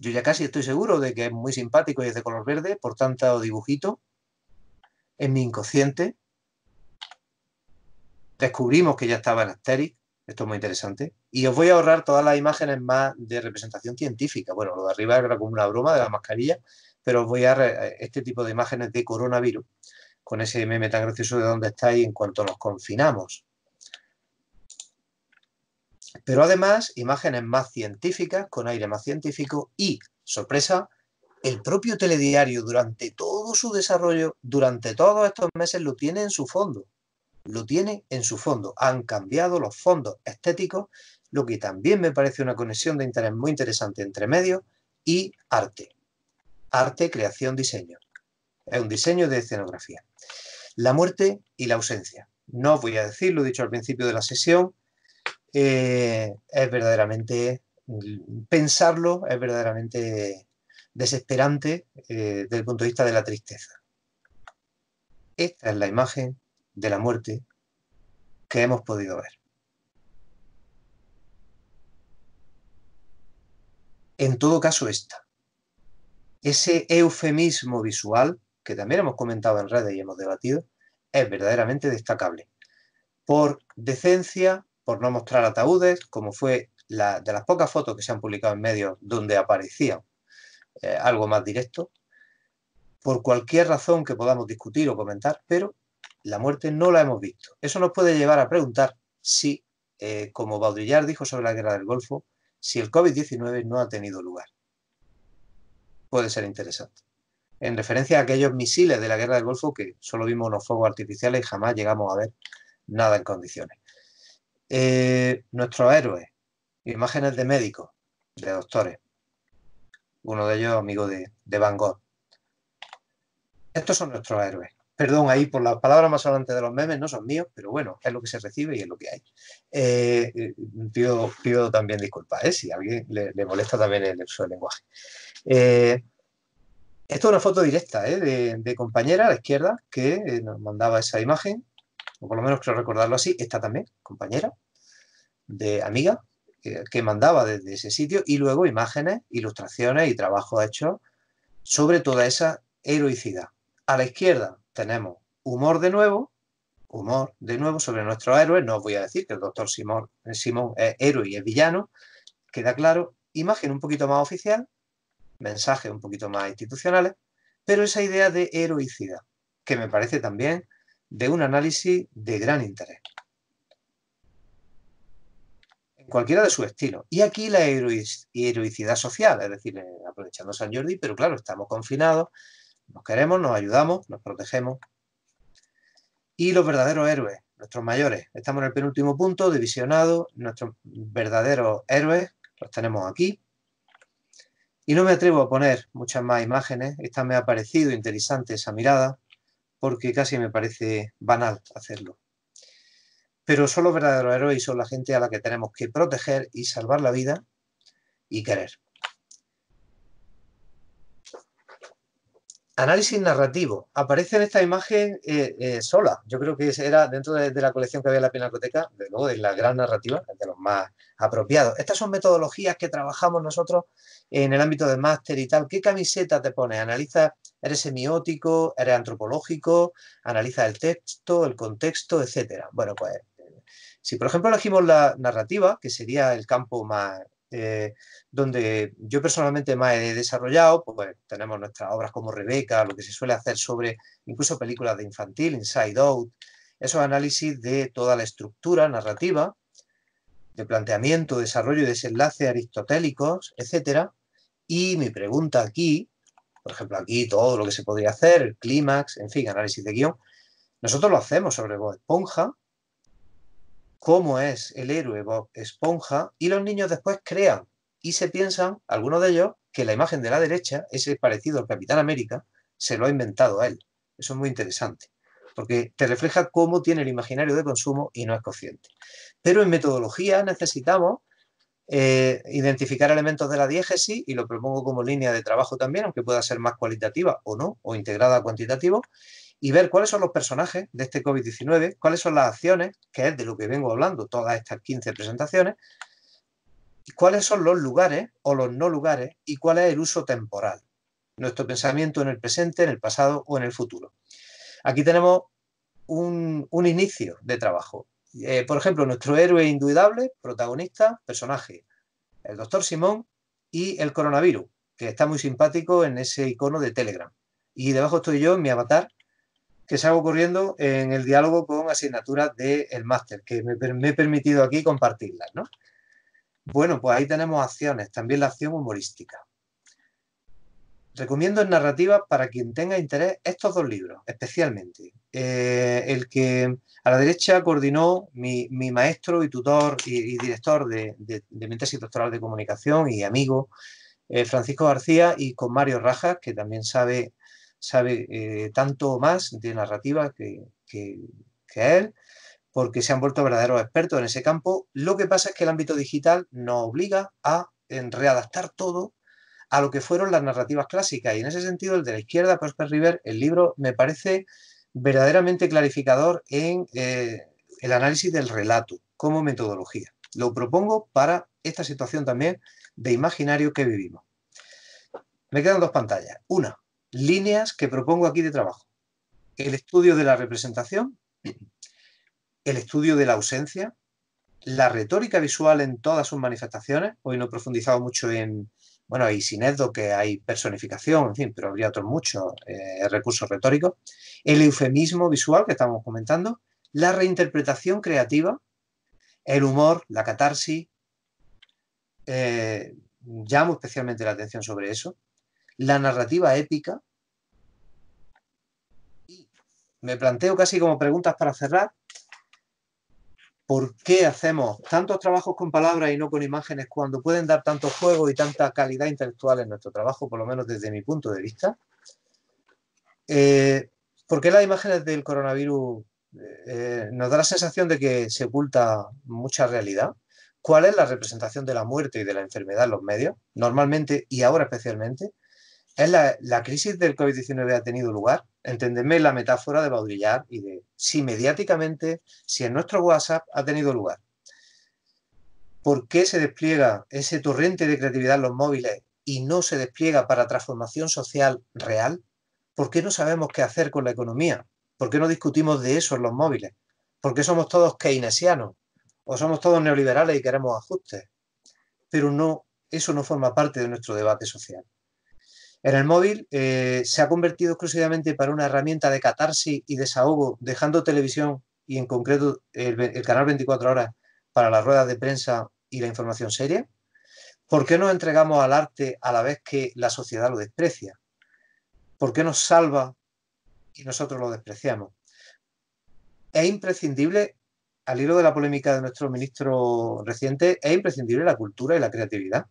Yo ya casi estoy seguro de que es muy simpático y es de color verde, por tanto dibujito. En mi inconsciente descubrimos que ya estaba en Asterix, esto es muy interesante. Y os voy a ahorrar todas las imágenes más de representación científica. Bueno, lo de arriba era como una broma de la mascarilla, pero os voy a eh, este tipo de imágenes de coronavirus, con ese meme tan gracioso de dónde estáis en cuanto nos confinamos. Pero además, imágenes más científicas, con aire más científico y, sorpresa, el propio telediario durante todo su desarrollo, durante todos estos meses, lo tiene en su fondo lo tiene en su fondo. Han cambiado los fondos estéticos, lo que también me parece una conexión de interés muy interesante entre medios y arte. Arte, creación, diseño. Es un diseño de escenografía. La muerte y la ausencia. No os voy a decir, lo he dicho al principio de la sesión, eh, es verdaderamente mm, pensarlo, es verdaderamente desesperante eh, desde el punto de vista de la tristeza. Esta es la imagen de la muerte que hemos podido ver. En todo caso, esta. Ese eufemismo visual, que también hemos comentado en redes y hemos debatido, es verdaderamente destacable. Por decencia, por no mostrar ataúdes, como fue la, de las pocas fotos que se han publicado en medios donde aparecía eh, algo más directo, por cualquier razón que podamos discutir o comentar, pero la muerte no la hemos visto. Eso nos puede llevar a preguntar si, eh, como Baudrillard dijo sobre la guerra del Golfo, si el COVID-19 no ha tenido lugar. Puede ser interesante. En referencia a aquellos misiles de la guerra del Golfo que solo vimos unos fuegos artificiales y jamás llegamos a ver nada en condiciones. Eh, nuestros héroes, imágenes de médicos, de doctores. Uno de ellos amigo de Van Gogh. Estos son nuestros héroes. Perdón ahí por las palabras más adelante de los memes, no son míos, pero bueno, es lo que se recibe y es lo que hay. Eh, eh, pido, también disculpas ¿eh? si a alguien le, molesta también el uso del lenguaje. Eh, esto es una foto directa de, compañera a la izquierda que nos mandaba esa imagen, o por lo menos creo recordarlo así, esta también, compañera, de amiga, que, mandaba desde ese sitio, y luego imágenes, ilustraciones y trabajos hecho sobre toda esa heroicidad. A la izquierda, tenemos humor de nuevo, humor de nuevo sobre nuestro héroe no os voy a decir que el doctor eh, Simón, es héroe y es villano, queda claro, imagen un poquito más oficial, mensajes un poquito más institucionales, pero esa idea de heroicidad, que me parece también de un análisis de gran interés. En cualquiera de su estilo. Y aquí la heroicidad social, es decir, eh, aprovechando San Jordi, pero claro, estamos confinados, nos queremos, nos ayudamos, nos protegemos. Y los verdaderos héroes, nuestros mayores. Estamos en el penúltimo punto, divisionado. Nuestros verdaderos héroes los tenemos aquí. Y no me atrevo a poner muchas más imágenes. Esta me ha parecido interesante esa mirada, porque casi me parece banal hacerlo. Pero son los verdaderos héroes y son la gente a la que tenemos que proteger y salvar la vida y querer. Análisis narrativo. Aparece en esta imagen eh, eh, sola. Yo creo que era dentro de, la colección que había en la Pinacoteca, de luego de la gran narrativa, de los más apropiados. Estas son metodologías que trabajamos nosotros en el ámbito de máster y tal. ¿Qué camiseta te pones? Analiza, eres semiótico, eres antropológico, analiza el texto, el contexto, etcétera. Bueno, pues eh, si por ejemplo elegimos la narrativa, que sería el campo más eh, donde yo personalmente más he desarrollado, pues tenemos nuestras obras como Rebeca, lo que se suele hacer sobre incluso películas de infantil, Inside Out, esos análisis de toda la estructura narrativa, de planteamiento, desarrollo y desenlace aristotélicos, etc. Y mi pregunta aquí, por ejemplo, aquí todo lo que se podría hacer, el clímax, en fin, análisis de guión, nosotros lo hacemos sobre voz Esponja, cómo es el héroe Bob Esponja y los niños después crean y se piensan, algunos de ellos, que la imagen de la derecha, ese parecido al Capitán América, se lo ha inventado a él. Eso es muy interesante, porque te refleja cómo tiene el imaginario de consumo y no es consciente. Pero en metodología necesitamos eh, identificar elementos de la diégesis, y lo propongo como línea de trabajo también, aunque pueda ser más cualitativa o no, o integrada a cuantitativo, y ver cuáles son los personajes de este COVID-19, cuáles son las acciones, que es de lo que vengo hablando todas estas 15 presentaciones, cuáles son los lugares o los no lugares y cuál es el uso temporal, nuestro pensamiento en el presente, en el pasado o en el futuro. Aquí tenemos un, inicio de trabajo. Eh, por ejemplo, nuestro héroe indudable, protagonista, personaje, el doctor Simón y el coronavirus, que está muy simpático en ese icono de Telegram. Y debajo estoy yo en mi avatar que se ha ocurriendo en el diálogo con asignaturas del máster, que me, he permitido aquí compartirlas. Bueno, pues ahí tenemos acciones, también la acción humorística. Recomiendo en narrativa para quien tenga interés estos dos libros, especialmente. Eh, el que a la derecha coordinó mi, maestro y tutor y, director de, de, mi tesis doctoral de comunicación y amigo, eh, Francisco García, y con Mario Rajas, que también sabe sabe eh, tanto más de narrativa que, él, porque se han vuelto verdaderos expertos en ese campo. Lo que pasa es que el ámbito digital nos obliga a readaptar todo a lo que fueron las narrativas clásicas. Y en ese sentido, el de la izquierda, Prosper River, el libro me parece verdaderamente clarificador en eh, el análisis del relato como metodología. Lo propongo para esta situación también de imaginario que vivimos. Me quedan dos pantallas. Una, líneas que propongo aquí de trabajo. El estudio de la representación, el estudio de la ausencia, la retórica visual en todas sus manifestaciones. Hoy no he profundizado mucho en, bueno, hay sineddo que hay personificación, en fin, pero habría otros muchos eh, recursos retóricos. El eufemismo visual que estamos comentando, la reinterpretación creativa, el humor, la catarsis. Eh, llamo especialmente la atención sobre eso la narrativa épica. Y me planteo casi como preguntas para cerrar. ¿Por qué hacemos tantos trabajos con palabras y no con imágenes cuando pueden dar tanto juego y tanta calidad intelectual en nuestro trabajo, por lo menos desde mi punto de vista? Eh, ¿Por qué las imágenes del coronavirus eh, eh, nos da la sensación de que se oculta mucha realidad? ¿Cuál es la representación de la muerte y de la enfermedad en los medios, normalmente y ahora especialmente? la, crisis del COVID-19 ha tenido lugar. Entendedme la metáfora de Baudrillard y de si mediáticamente, si en nuestro WhatsApp ha tenido lugar. ¿Por qué se despliega ese torrente de creatividad en los móviles y no se despliega para transformación social real? ¿Por qué no sabemos qué hacer con la economía? ¿Por qué no discutimos de eso en los móviles? ¿Por qué somos todos keynesianos? ¿O somos todos neoliberales y queremos ajustes? Pero no, eso no forma parte de nuestro debate social. En el móvil eh, se ha convertido exclusivamente para una herramienta de catarsis y desahogo, dejando televisión y en concreto el, canal 24 horas para las ruedas de prensa y la información seria. ¿Por qué nos entregamos al arte a la vez que la sociedad lo desprecia? ¿Por qué nos salva y nosotros lo despreciamos? Es imprescindible, al hilo de la polémica de nuestro ministro reciente, es imprescindible la cultura y la creatividad.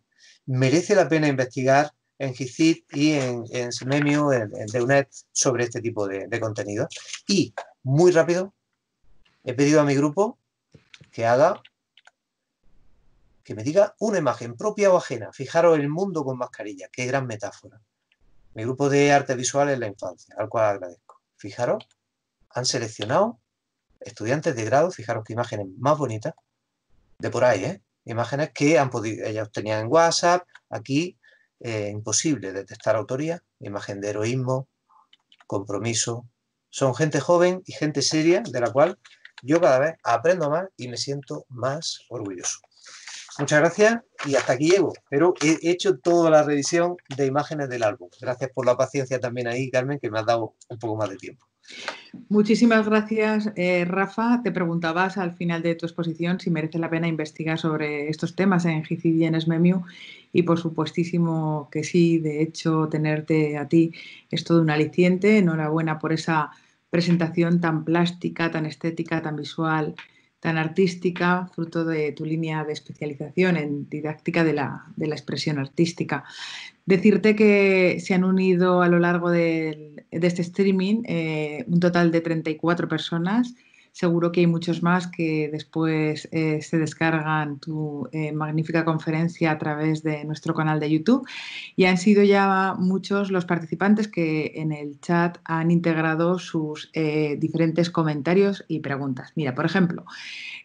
Merece la pena investigar en Gizit y en, en en, DEUNET, sobre este tipo de, contenidos. contenido. Y muy rápido, he pedido a mi grupo que haga, que me diga una imagen propia o ajena. Fijaros el mundo con mascarilla, qué gran metáfora. Mi grupo de arte visual en la infancia, al cual agradezco. Fijaros, han seleccionado estudiantes de grado, fijaros qué imágenes más bonitas, de por ahí, ¿eh? Imágenes que han podido, ya tenían en WhatsApp, aquí imposible detectar autoría, imagen de heroísmo, compromiso. Son gente joven y gente seria de la cual yo cada vez aprendo más y me siento más orgulloso. Muchas gracias y hasta aquí llego. Pero he hecho toda la revisión de imágenes del álbum. Gracias por la paciencia también ahí, Carmen, que me has dado un poco más de tiempo. Muchísimas gracias, eh, Rafa. Te preguntabas al final de tu exposición si merece la pena investigar sobre estos temas en GCID y en SMEMIU y por supuestísimo que sí. De hecho, tenerte a ti es todo un aliciente. Enhorabuena por esa presentación tan plástica, tan estética, tan visual, tan artística, fruto de tu línea de especialización en didáctica de la, de la expresión artística. Decirte que se han unido a lo largo de, este streaming eh, un total de 34 personas. Seguro que hay muchos más que después eh, se descargan tu eh, magnífica conferencia a través de nuestro canal de YouTube. Y han sido ya muchos los participantes que en el chat han integrado sus diferentes comentarios y preguntas. Mira, por ejemplo,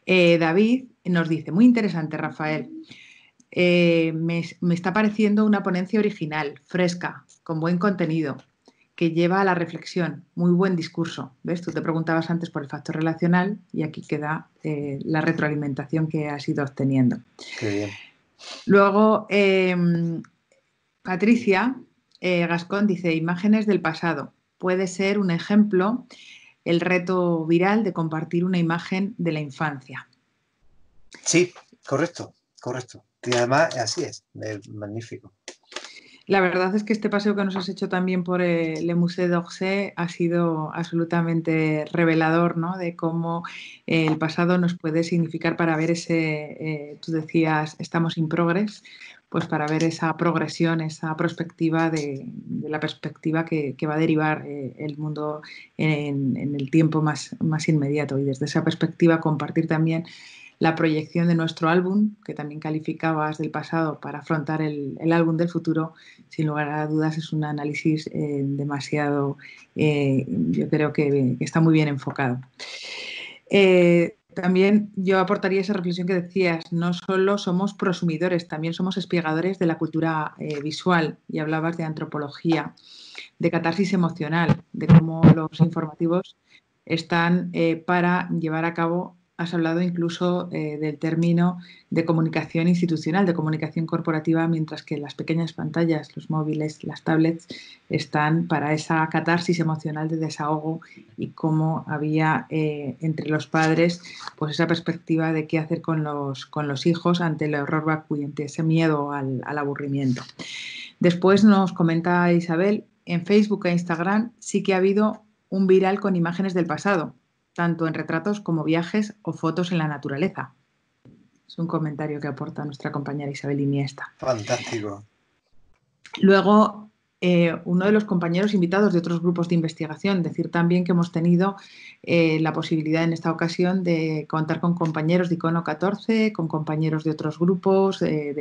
David nos dice, muy interesante, Rafael. Eh, me, está pareciendo una ponencia original, fresca, con buen contenido, que lleva a la reflexión, muy buen discurso. ¿Ves? Tú te preguntabas antes por el factor relacional y aquí queda eh, la retroalimentación que has ido obteniendo. Luego, em, Patricia eh, Gascón dice, imágenes del pasado. Puede ser un ejemplo el reto viral de compartir una imagen de la infancia. Sí, correcto, correcto y además así es, es magnífico. La verdad es que este paseo que nos has hecho también por el Museo Musée d'Orsay ha sido absolutamente revelador, ¿no? De cómo eh, el pasado nos puede significar para ver ese, eh, tú decías, estamos in progress, pues para ver esa progresión, esa perspectiva de, la perspectiva que, va a derivar eh, el mundo en, el tiempo más inmediato. Y desde esa perspectiva compartir también la proyección de nuestro álbum, que también calificabas del pasado para afrontar el, álbum del futuro, sin lugar a dudas es un análisis eh, demasiado, eh, yo creo que, está muy bien enfocado. Eh, también yo aportaría esa reflexión que decías, no solo somos prosumidores, también somos espiegadores de la cultura visual y hablabas de antropología, de catarsis emocional, de cómo los informativos están para llevar a cabo has hablado incluso eh, del término de comunicación institucional, de comunicación corporativa, mientras que las pequeñas pantallas, los móviles, las tablets, están para esa catarsis emocional de desahogo y cómo había eh, entre los padres pues esa perspectiva de qué hacer con los, con los hijos ante el horror vacuente, ese miedo al, al aburrimiento. Después nos comenta Isabel, en Facebook e Instagram sí que ha habido un viral con imágenes del pasado, tanto en retratos como viajes o fotos en la naturaleza. Es un comentario que aporta nuestra compañera Isabel Iniesta. Fantástico. Luego, eh, uno de los compañeros invitados de otros grupos de investigación. Decir también que hemos tenido eh, la posibilidad en esta ocasión de contar con compañeros de Icono 14, con compañeros de otros grupos, eh,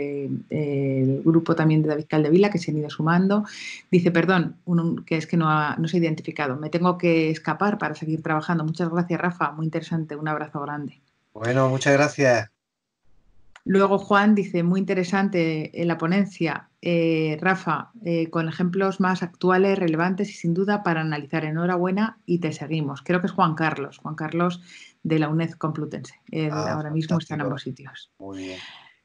del grupo también de David Caldevila, que se han ido sumando. Dice, perdón, que es que no se ha identificado. Me tengo que escapar para seguir trabajando. Muchas gracias, Rafa. Muy interesante. Un abrazo grande. Bueno, muchas gracias. Luego Juan dice, muy interesante eh, la ponencia, eh, Rafa, eh, con ejemplos más actuales, relevantes y sin duda para analizar. Enhorabuena y te seguimos. Creo que es Juan Carlos, Juan Carlos de la UNED Complutense. Ah, ahora mismo está en ambos sitios. Muy bien.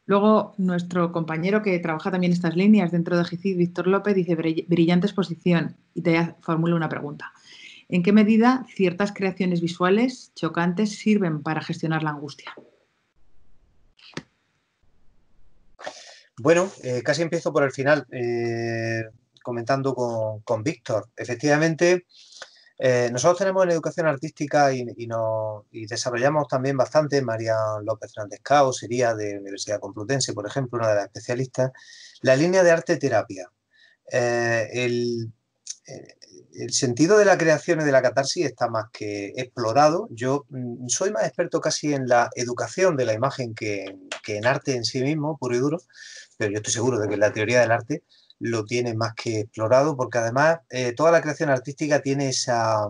Luego, nuestro compañero que trabaja también estas líneas dentro de GICID, Víctor López, dice brillante exposición y te formula una pregunta. ¿En qué medida ciertas creaciones visuales chocantes sirven para gestionar la angustia? Bueno, eh, casi empiezo por el final, eh, comentando con, Víctor. Efectivamente, eh, nosotros tenemos en educación artística y, desarrollamos también bastante, María López Fernández Cao sería de Universidad Complutense, por ejemplo, una de las especialistas, la línea de arte-terapia. el, sentido de la creación y de la catarsis está más que explorado. Yo mm, soy más experto casi en la educación de la imagen que, que en arte en sí mismo, puro y duro, pero yo estoy seguro de que la teoría del arte lo tiene más que explorado, porque además eh, toda la creación artística tiene esa,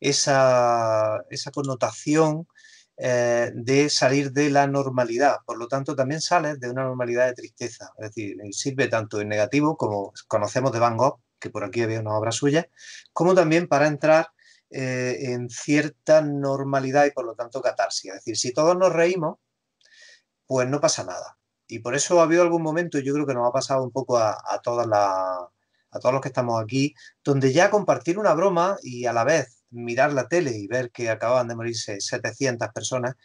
esa, connotación eh, de salir de la normalidad. Por lo tanto, también sale de una normalidad de tristeza. Es decir, eh, sirve tanto en negativo, como conocemos de Van Gogh, que por aquí había una obra suya, como también para entrar en cierta normalidad y por lo tanto catarsis. Es decir, si todos nos reímos, pues no pasa nada y por eso ha habido algún momento, yo creo que nos ha pasado un poco a, a todos los que estamos aquí, donde ya compartir una broma y a la vez mirar la tele y ver que acababan de morirse 700 personas,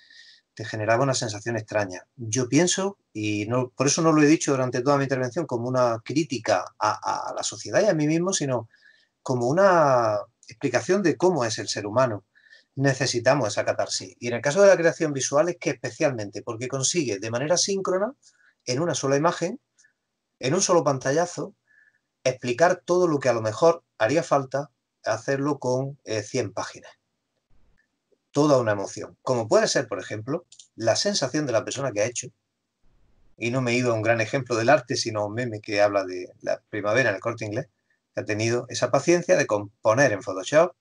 te generaba una sensación extraña. Yo pienso, y no, por eso no lo he dicho durante toda mi intervención como una crítica a, a la sociedad y a mí mismo, sino como una explicación de cómo es el ser humano. Necesitamos esa catarsis. Y en el caso de la creación visual es que especialmente, porque consigue de manera síncrona en una sola imagen, en un solo pantallazo, explicar todo lo que a lo mejor haría falta hacerlo con 100 eh, páginas. Toda una emoción. Como puede ser, por ejemplo, la sensación de la persona que ha hecho, y no me he ido a un gran ejemplo del arte, sino a un meme que habla de la primavera en el corte inglés, que ha tenido esa paciencia de componer en Photoshop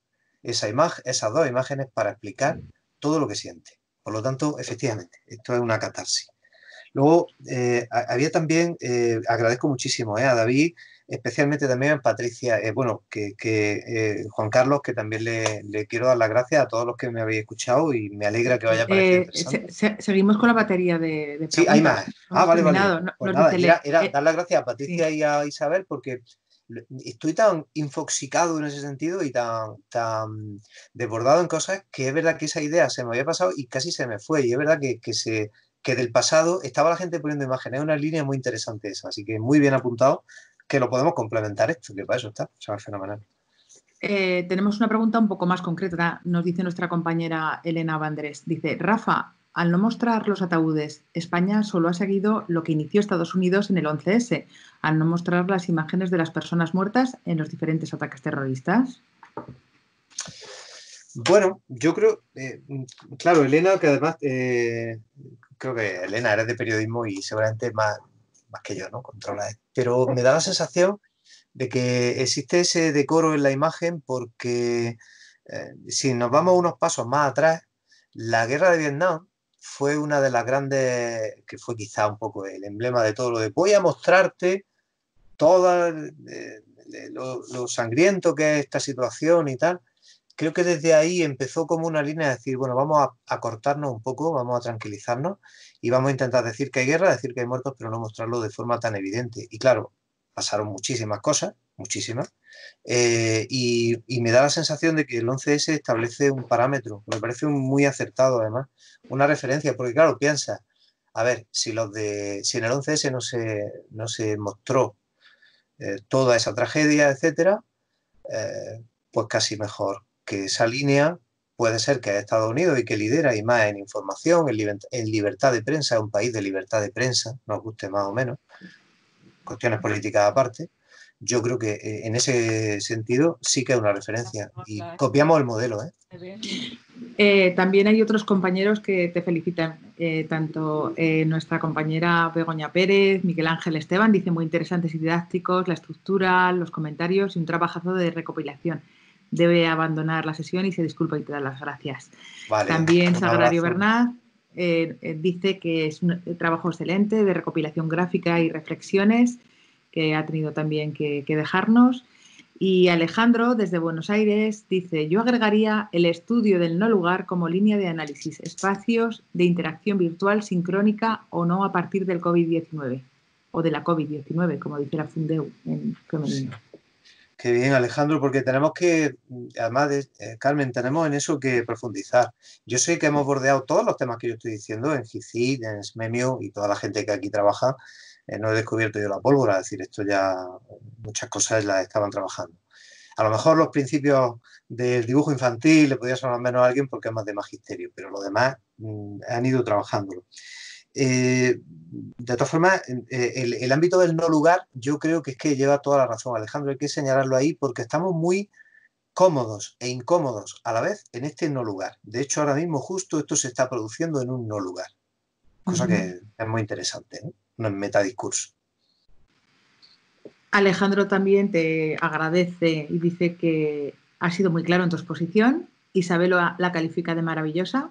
esa imagen, esas dos imágenes para explicar todo lo que siente. Por lo tanto, efectivamente, esto es una catarsis. Luego, eh, había también, eh, agradezco muchísimo eh, a David, especialmente también a Patricia, bueno, que, Juan Carlos, que también le, quiero dar las gracias a todos los que me habéis escuchado y me alegra que vaya pareciendo interesante. seguimos con la batería de, Sí, hay más. Ah, vale, vale. Pues era, dar las gracias a Patricia y a Isabel porque estoy tan infoxicado en ese sentido y tan, tan desbordado en cosas que es verdad que esa idea se me había pasado y casi se me fue. Y es verdad que, que se, que del pasado estaba la gente poniendo imágenes. Es una línea muy interesante esa, así que muy bien apuntado que lo podemos complementar esto, que para eso está, o fenomenal. Eh, tenemos una pregunta un poco más concreta, nos dice nuestra compañera Elena Vandrés. Dice, Rafa, al no mostrar los ataúdes, España solo ha seguido lo que inició Estados Unidos en el 11S, al no mostrar las imágenes de las personas muertas en los diferentes ataques terroristas. Bueno, yo creo, eh, claro, Elena, que además eh, creo que Elena eres de periodismo y seguramente más, que yo, ¿no? Controla esto. Pero me da la sensación de que existe ese decoro en la imagen porque eh, si nos vamos unos pasos más atrás, la guerra de Vietnam fue una de las grandes, que fue quizá un poco el emblema de todo lo de voy a mostrarte todo eh, lo, sangriento que es esta situación y tal creo que desde ahí empezó como una línea de decir, bueno, vamos a, cortarnos un poco, vamos a tranquilizarnos y vamos a intentar decir que hay guerra, decir que hay muertos, pero no mostrarlo de forma tan evidente. Y claro, pasaron muchísimas cosas, muchísimas, eh, y, me da la sensación de que el 11S establece un parámetro, me parece muy acertado además, una referencia, porque claro, piensa, a ver, si, los de, en el 11S no se, no se mostró eh, toda esa tragedia, etcétera, eh, pues casi mejor que esa línea puede ser que es Estados Unidos y que lidera y más en información, en, libertad de prensa, es un país de libertad de prensa, nos guste más o menos, cuestiones políticas aparte. Yo creo que eh, en ese sentido sí que es una referencia y copiamos el modelo. ¿eh? Eh, también hay otros compañeros que te felicitan, tanto nuestra compañera Begoña Pérez, Miguel Ángel Esteban, dicen muy interesantes y didácticos, la estructura, los comentarios y un trabajazo de recopilación debe abandonar la sesión y se disculpa y te da las gracias. También Sagrario Bernard eh, eh, dice que es un eh, trabajo excelente de recopilación gráfica y reflexiones que ha tenido también que, que, dejarnos. Y Alejandro, desde Buenos Aires, dice, yo agregaría el estudio del no lugar como línea de análisis, espacios de interacción virtual sincrónica o no a partir del COVID-19, o de la COVID-19, como dice la Fundeu en femenino. Qué bien, Alejandro, porque tenemos que, mm, además, eh, Carmen, tenemos en eso que profundizar. Yo sé que hemos bordeado todos los temas que yo estoy diciendo en GICID, en SMEMIO y toda la gente que aquí trabaja. Eh, no he descubierto yo la pólvora, es decir, esto ya muchas cosas las estaban trabajando. A lo mejor los principios del dibujo infantil le podía sonar menos a alguien porque es más de magisterio, pero lo demás mm, han ido trabajándolo. Eh, de todas formas, eh, el, ámbito del no lugar, yo creo que es que lleva toda la razón, Alejandro, hay que señalarlo ahí porque estamos muy cómodos e incómodos a la vez en este no lugar. De hecho, ahora mismo justo esto se está produciendo en un no lugar, cosa que es muy interesante, ¿no? es metadiscurso. Alejandro también te agradece y dice que ha sido muy claro en tu exposición. Isabel la califica de maravillosa.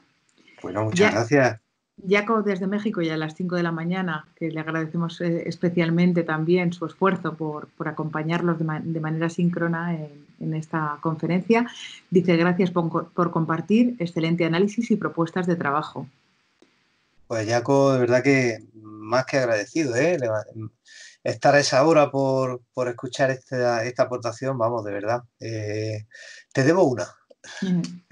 Bueno, muchas gracias. Yaco, desde México ya a las 5 de la mañana, que le agradecemos eh, especialmente también su esfuerzo por, acompañarlos de, manera síncrona en, esta conferencia, dice gracias por, compartir, excelente análisis y propuestas de trabajo. Pues Yaco, de verdad que más que agradecido, ¿eh? estar a esa hora por, escuchar esta, aportación, vamos, de verdad. Eh, te debo una.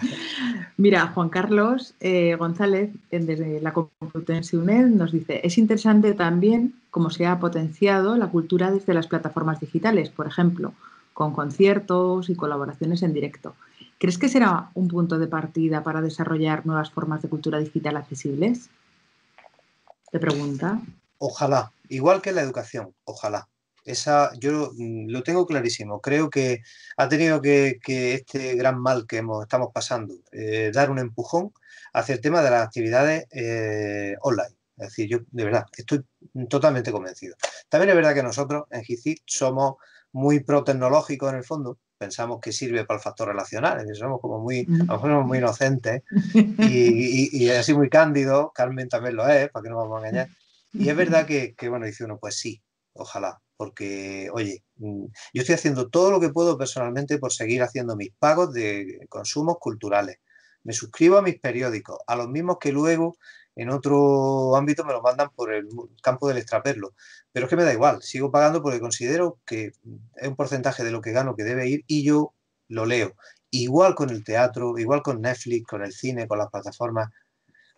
Mira, Juan Carlos eh, González, desde la Complutense UNED, nos dice, es interesante también cómo se ha potenciado la cultura desde las plataformas digitales, por ejemplo, con conciertos y colaboraciones en directo. ¿Crees que será un punto de partida para desarrollar nuevas formas de cultura digital accesibles? Te pregunta. Ojalá, igual que la educación, ojalá esa, yo mm, lo tengo clarísimo. Creo que ha tenido que, este gran mal que estamos pasando, eh, dar un empujón hacia el tema de las actividades eh, online. Es decir, yo de verdad estoy totalmente convencido. También es verdad que nosotros en GICIT somos muy pro tecnológicos en el fondo. Pensamos que sirve para el factor relacional, somos como muy, muy inocentes y, así muy cándidos. Carmen también lo es, para que no nos vamos a engañar. Y es verdad que, que bueno, dice uno, pues sí, ojalá porque, oye, mm, yo estoy haciendo todo lo que puedo personalmente por seguir haciendo mis pagos de consumos culturales. Me suscribo a mis periódicos, a los mismos que luego en otro ámbito me los mandan por el campo del extraperlo. Pero es que me da igual, sigo pagando porque considero que es un porcentaje de lo que gano que debe ir y yo lo leo. Igual con el teatro, igual con Netflix, con el cine, con las plataformas.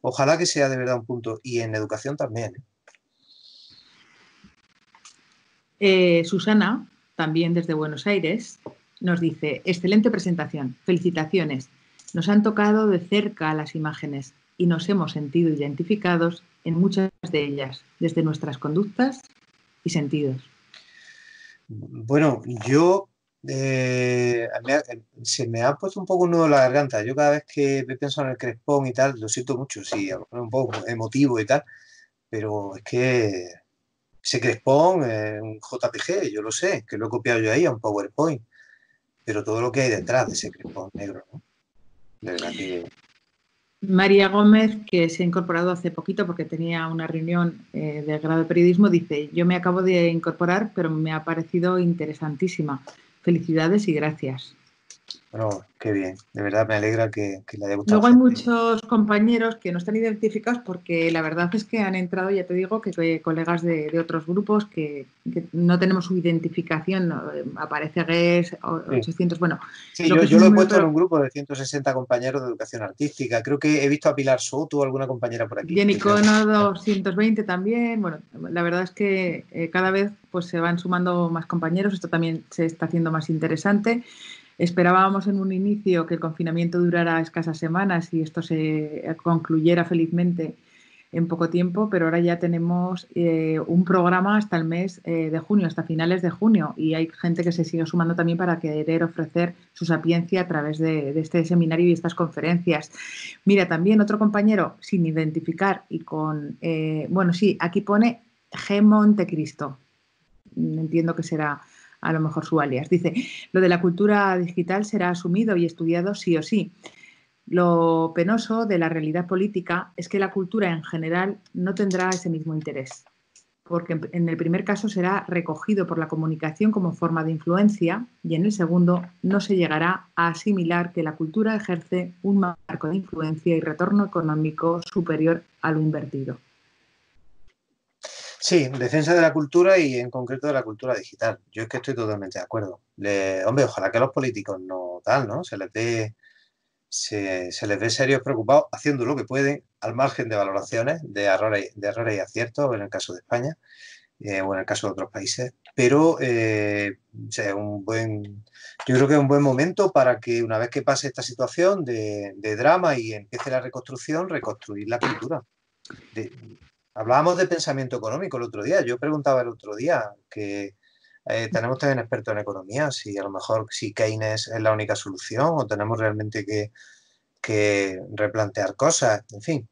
Ojalá que sea de verdad un punto. Y en educación también. ¿eh? Eh, Susana, también desde Buenos Aires, nos dice, excelente presentación, felicitaciones. Nos han tocado de cerca las imágenes y nos hemos sentido identificados en muchas de ellas, desde nuestras conductas y sentidos. Bueno, yo eh, se me ha puesto un poco un nudo en la garganta. Yo cada vez que pienso en el crespón y tal, lo siento mucho, sí, un poco emotivo y tal, pero es que ese eh, Crespón un JPG, yo lo sé, que lo he copiado yo ahí a un PowerPoint, pero todo lo que hay detrás de ese Crespón negro, María Gómez, que se ha incorporado hace poquito porque tenía una reunión eh, de grado de periodismo, dice, yo me acabo de incorporar, pero me ha parecido interesantísima. Felicidades y gracias. Bueno, qué bien. De verdad me alegra que, que haya gustado. Luego hay este muchos compañeros que no están identificados porque la verdad es que han entrado, ya te digo, que, colegas de, otros grupos que, no tenemos su identificación. Eh, aparece GES 800, sí. bueno. yo, lo he puesto en un grupo de 160 compañeros de educación artística. Creo que he visto a Pilar Soto o alguna compañera por aquí. Y en Icono 220 también. Bueno, la verdad es que eh, cada vez pues se van sumando más compañeros. Esto también se está haciendo más interesante. Esperábamos en un inicio que el confinamiento durara escasas semanas y esto se concluyera felizmente en poco tiempo, pero ahora ya tenemos eh, un programa hasta el mes eh, de junio, hasta finales de junio, y hay gente que se sigue sumando también para querer ofrecer su sapiencia a través de, este seminario y estas conferencias. Mira, también otro compañero, sin identificar y con, eh, bueno, sí, aquí pone G. Montecristo, entiendo que será a lo mejor su alias. Dice, lo de la cultura digital será asumido y estudiado sí o sí. Lo penoso de la realidad política es que la cultura en general no tendrá ese mismo interés, porque en el primer caso será recogido por la comunicación como forma de influencia y en el segundo no se llegará a asimilar que la cultura ejerce un marco de influencia y retorno económico superior al invertido. Sí, defensa de la cultura y en concreto de la cultura digital. Yo es que estoy totalmente de acuerdo. hombre, ojalá que los políticos no tal, ¿no? Se les dé se, les ve serios preocupados haciendo lo que pueden al margen de valoraciones, de errores, de errores y aciertos en el caso de España eh, o en el caso de otros países. Pero eh, un buen, yo creo que es un buen momento para que una vez que pase esta situación de, drama y empiece la reconstrucción, reconstruir la cultura. De, Hablábamos de pensamiento económico el otro día. Yo preguntaba el otro día que eh, tenemos también expertos en economía, si a lo mejor si Keynes es la única solución o tenemos realmente que, replantear cosas. En fin,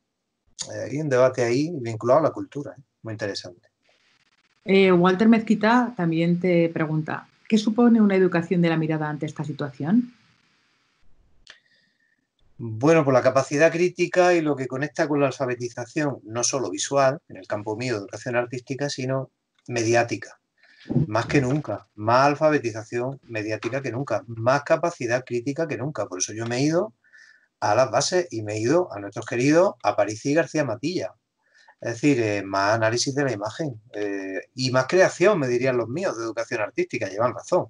eh, hay un debate ahí vinculado a la cultura, ¿eh? muy interesante. Walter Mezquita también te pregunta, ¿qué supone una educación de la mirada ante esta situación? Bueno, por la capacidad crítica y lo que conecta con la alfabetización, no solo visual, en el campo mío de educación artística, sino mediática. Más que nunca, más alfabetización mediática que nunca, más capacidad crítica que nunca. Por eso yo me he ido a las bases y me he ido a nuestros queridos París y García Matilla. Es decir, eh, más análisis de la imagen eh, y más creación, me dirían los míos de educación artística, llevan razón.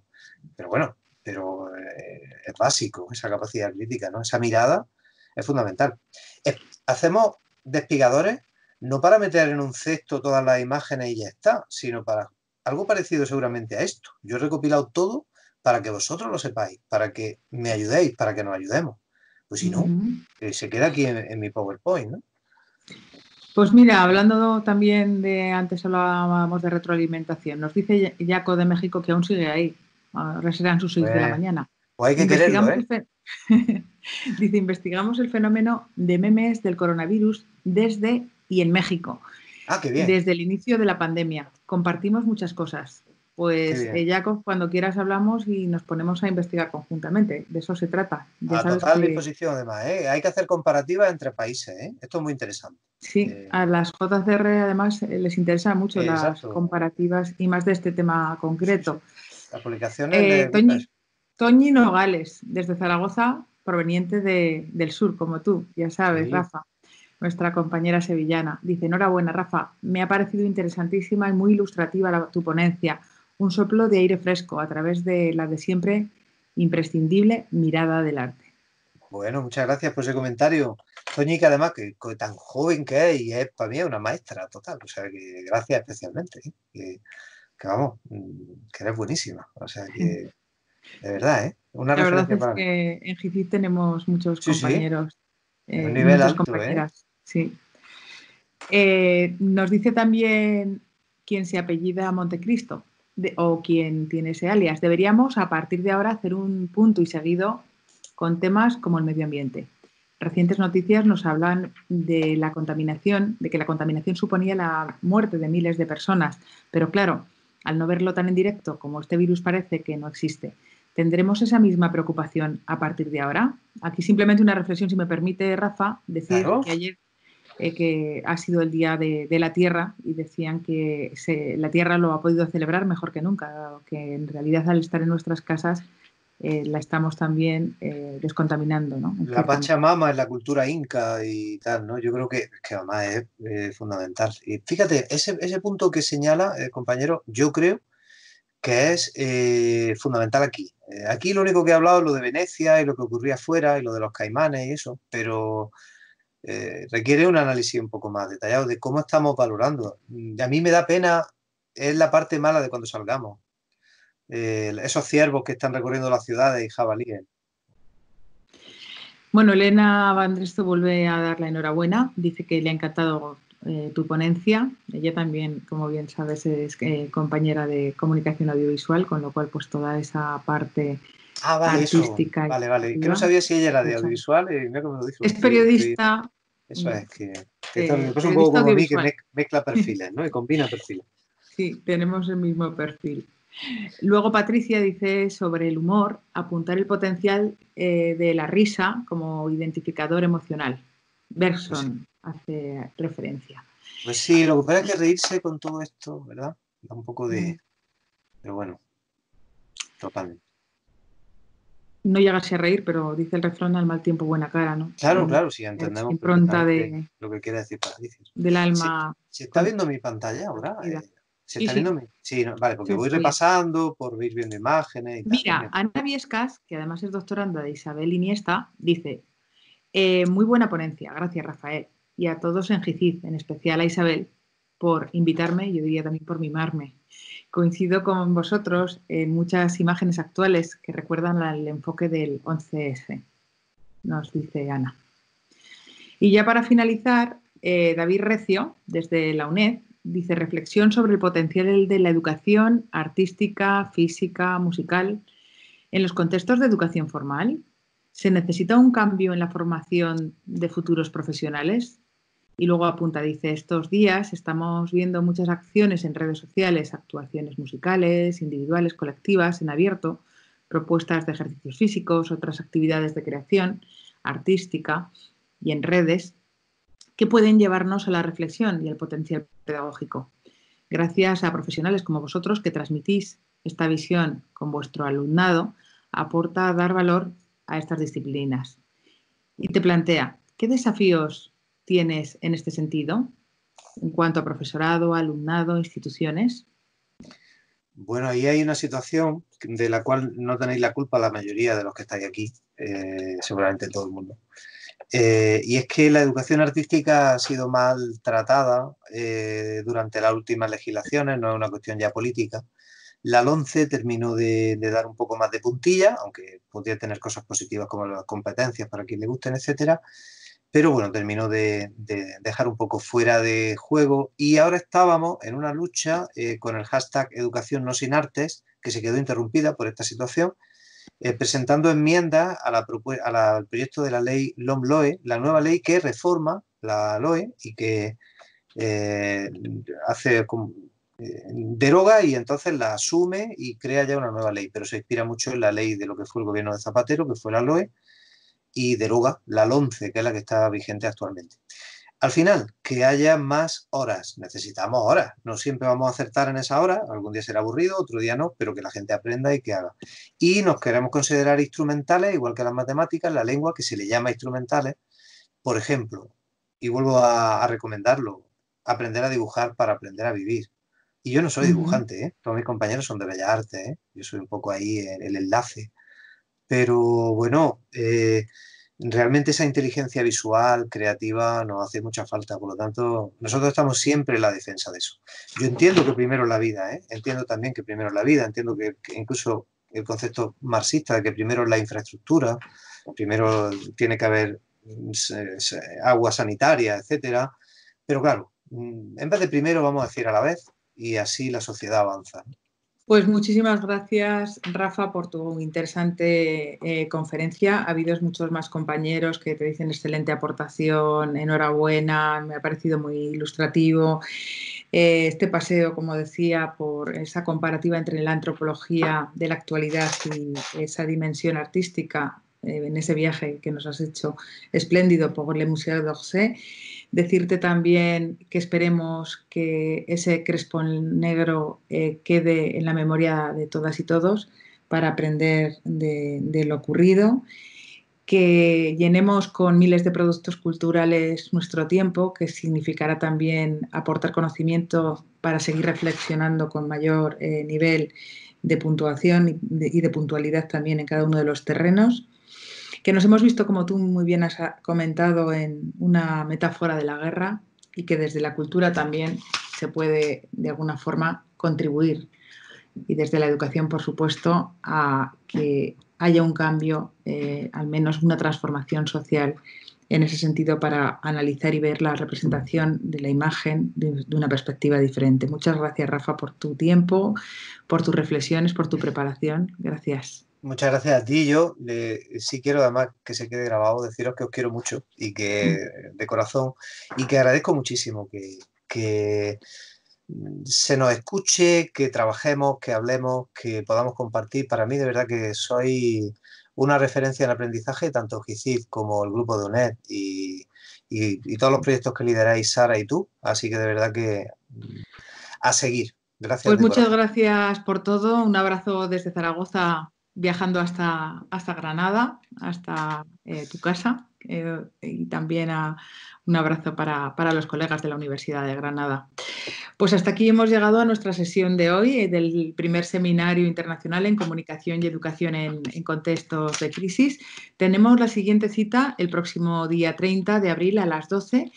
Pero bueno, pero eh, es básico, esa capacidad crítica, ¿no? Esa mirada es fundamental. hacemos despigadores no para meter en un cesto todas las imágenes y ya está, sino para algo parecido seguramente a esto. Yo he recopilado todo para que vosotros lo sepáis, para que me ayudéis, para que nos ayudemos. Pues si no, se queda aquí en, mi PowerPoint, Pues mira, hablando también de, antes hablábamos de retroalimentación, nos dice Yaco de México que aún sigue ahí, ahora serán sus 6 de la pues, mañana. O pues hay que ¿eh? Dice, investigamos el fenómeno de memes del coronavirus desde y en México. Ah, qué bien. Desde el inicio de la pandemia. Compartimos muchas cosas. Pues eh, Jacob, cuando quieras hablamos y nos ponemos a investigar conjuntamente. De eso se trata. a total disposición, además. ¿eh? Hay que hacer comparativa entre países. Esto es muy interesante. Sí, a las JCR además les interesan mucho las comparativas y más de este tema concreto. La eh, de... Toñi, Nogales, desde Zaragoza, proveniente del sur, como tú, ya sabes, Rafa nuestra compañera sevillana. Dice, enhorabuena, Rafa, me ha parecido interesantísima y muy ilustrativa tu ponencia. Un soplo de aire fresco a través de la de siempre imprescindible mirada del arte. Bueno, muchas gracias por ese comentario. Toñi, que además, que, tan joven que es, y es para mí una maestra total. O sea, gracias especialmente. ¿eh? que vamos, mm, que eres buenísima. O sea que, de verdad, ¿eh? Una la verdad es para... que en GICI tenemos muchos compañeros. Eh, sí. ¿eh? compañeras. Sí. Eh, nos dice también quién se apellida Montecristo o quién tiene ese alias. Deberíamos a partir de ahora hacer un punto y seguido con temas como el medio ambiente. Recientes noticias nos hablan de la contaminación, de que la contaminación suponía la muerte de miles de personas. Pero claro, al no verlo tan en directo como este virus parece que no existe, ¿tendremos esa misma preocupación a partir de ahora? Aquí simplemente una reflexión, si me permite, Rafa, decir que ayer eh, ha sido el Día de, la Tierra y decían que la Tierra lo ha podido celebrar mejor que nunca, que en realidad al estar en nuestras casas eh, la estamos también eh, descontaminando. La Pachamama en la cultura inca y tal, ¿no? Yo creo que, que además es fundamental. Y fíjate, ese, ese punto que señala, el eh, compañero, yo creo que es fundamental aquí. aquí lo único que he hablado es lo de Venecia y lo que ocurría afuera y lo de los caimanes y eso, pero requiere un análisis un poco más detallado de cómo estamos valorando. a mí me da pena, es la parte mala de cuando salgamos eh, esos ciervos que están recorriendo la ciudad y jabalíes. Bueno, Elena Vandresto vuelve a dar la enhorabuena. Dice que le ha encantado eh, tu ponencia. Ella también, como bien sabes, es eh, compañera de comunicación audiovisual, con lo cual pues toda esa parte ah, artística. Vale, vale. Que no sabía si ella era de audiovisual. Es periodista. Eso es, que, que mezcla perfiles, ¿no? Y combina perfiles. Sí, tenemos el mismo perfil. Luego Patricia dice sobre el humor, apuntar el potencial eh, de la risa como identificador emocional. Bergson hace referencia. Pues sí, lo que pasa es reírse con todo esto, ¿verdad? Da un poco de... Pero bueno, total. No llegarse a reír, pero dice el refrán al mal tiempo buena cara, ¿no? Claro, claro, sí, entendemos. Impronta de, lo que quiere decir Patricia. Del alma. ¿Se, está viendo mi pantalla ahora? ¿Se está sí, Sí. vale, porque voy repasando por ir viendo imágenes. Y Mira, Ana Viescas, que además es doctoranda de Isabel Iniesta, dice: eh, Muy buena ponencia, gracias Rafael, y a todos en GICID, en especial a Isabel, por invitarme, y yo diría también por mimarme. Coincido con vosotros en muchas imágenes actuales que recuerdan el enfoque del 11S, nos dice Ana. Y ya para finalizar, eh, David Recio, desde la UNED, dice reflexión sobre el potencial de la educación artística, física, musical en los contextos de educación formal. ¿Se necesita un cambio en la formación de futuros profesionales? Y luego apunta, dice, estos días estamos viendo muchas acciones en redes sociales, actuaciones musicales, individuales, colectivas, en abierto, propuestas de ejercicios físicos, otras actividades de creación artística y en redes que pueden llevarnos a la reflexión y al potencial pedagógico. Gracias a profesionales como vosotros que transmitís esta visión con vuestro alumnado, aporta a dar valor a estas disciplinas. Y te plantea, ¿qué desafíos tienes en este sentido en cuanto a profesorado, alumnado, instituciones? Bueno, ahí hay una situación de la cual no tenéis la culpa la mayoría de los que estáis aquí, eh, seguramente todo el mundo. Eh, y es que la educación artística ha sido maltratada eh, durante las últimas legislaciones, no es una cuestión ya política. La LONCE terminó de, dar un poco más de puntilla, aunque podría tener cosas positivas como las competencias para quien le gusten, etcétera. Pero bueno, terminó de, dejar un poco fuera de juego. Y ahora estábamos en una lucha eh, con el hashtag Educación no sin artes, que se quedó interrumpida por esta situación eh, presentando enmiendas al proyecto de la ley LOM-LOE, la nueva ley que reforma la LOE y que eh, hace eh, deroga y entonces la asume y crea ya una nueva ley, pero se inspira mucho en la ley de lo que fue el gobierno de Zapatero, que fue la LOE, y deroga la LOMCE, que es la que está vigente actualmente. Al final, que haya más horas. Necesitamos horas. No siempre vamos a acertar en esa hora. Algún día será aburrido, otro día no, pero que la gente aprenda y que haga. Y nos queremos considerar instrumentales, igual que las matemáticas, la lengua, que se le llama instrumentales. Por ejemplo, y vuelvo a, recomendarlo, aprender a dibujar para aprender a vivir. Y yo no soy dibujante, ¿eh? todos mis compañeros son de Bellas Artes, ¿eh? yo soy un poco ahí el, enlace. Pero bueno, eh, realmente esa inteligencia visual, creativa, nos hace mucha falta. Por lo tanto, nosotros estamos siempre en la defensa de eso. Yo entiendo que primero es la vida, ¿eh? entiendo también que primero es la vida, entiendo que, incluso el concepto marxista de que primero es la infraestructura, primero tiene que haber mm, agua sanitaria, etcétera. Pero claro, mm, en vez de primero vamos a decir a la vez y así la sociedad avanza. Pues muchísimas gracias, Rafa, por tu interesante eh, conferencia. Ha habido muchos más compañeros que te dicen excelente aportación, enhorabuena, me ha parecido muy ilustrativo. Eh, este paseo, como decía, por esa comparativa entre la antropología de la actualidad y esa dimensión artística eh, en ese viaje que nos has hecho espléndido por el Museo d'Orsay. Decirte también que esperemos que ese crespón negro eh, quede en la memoria de todas y todos para aprender de, lo ocurrido que llenemos con miles de productos culturales nuestro tiempo, que significará también aportar conocimiento para seguir reflexionando con mayor eh, nivel de puntuación y de, puntualidad también en cada uno de los terrenos que nos hemos visto, como tú muy bien has comentado, en una metáfora de la guerra y que desde la cultura también se puede, de alguna forma, contribuir. Y desde la educación, por supuesto, a que haya un cambio, eh, al menos una transformación social en ese sentido para analizar y ver la representación de la imagen de, una perspectiva diferente. Muchas gracias, Rafa, por tu tiempo, por tus reflexiones, por tu preparación. Gracias. Muchas gracias a ti, yo sí quiero además que se quede grabado, deciros que os quiero mucho y que mm. de corazón y que agradezco muchísimo que, mm, se nos escuche, que trabajemos, que hablemos, que podamos compartir. Para mí de verdad que soy una referencia en aprendizaje, tanto GICID como el grupo de UNED y, todos los proyectos que lideráis Sara y tú. Así que de verdad que mm, a seguir. Gracias. Pues muchas gracias por todo. Un abrazo desde Zaragoza viajando hasta, hasta Granada, hasta eh, tu casa. Eh, y también un abrazo para, los colegas de la Universidad de Granada. Pues hasta aquí hemos llegado a nuestra sesión de hoy, eh, del primer seminario internacional en comunicación y educación en, en, contextos de crisis. Tenemos la siguiente cita el próximo día 30 de abril a las 12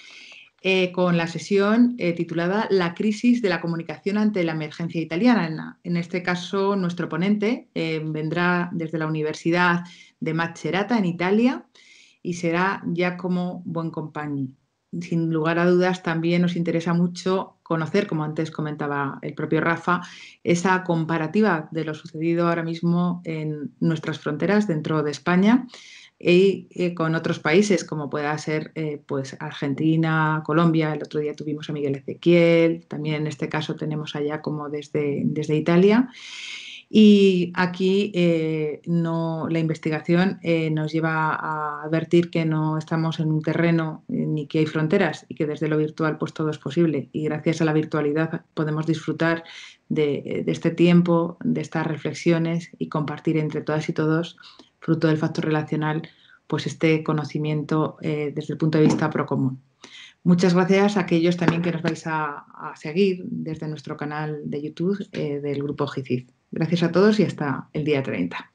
eh, con la sesión eh, titulada La crisis de la comunicación ante la emergencia italiana. En, este caso, nuestro ponente eh, vendrá desde la Universidad de Macerata, en Italia, y será ya como buen compañero. Sin lugar a dudas, también nos interesa mucho conocer, como antes comentaba el propio Rafa, esa comparativa de lo sucedido ahora mismo en nuestras fronteras dentro de España y eh, con otros países como pueda ser eh, pues Argentina, Colombia, el otro día tuvimos a Miguel Ezequiel, también en este caso tenemos allá como desde, desde Italia. Y aquí eh, no, la investigación nos lleva a advertir que no estamos en un terreno ni que hay fronteras y que desde lo virtual pues todo es posible. Y gracias a la virtualidad podemos disfrutar de este tiempo, de estas reflexiones y compartir entre todas y todos fruto del factor relacional, pues este conocimiento eh, desde el punto de vista procomún. Muchas gracias a aquellos también que nos vais a, seguir desde nuestro canal de YouTube eh, del Grupo GICID. Gracias a todos y hasta el día 30.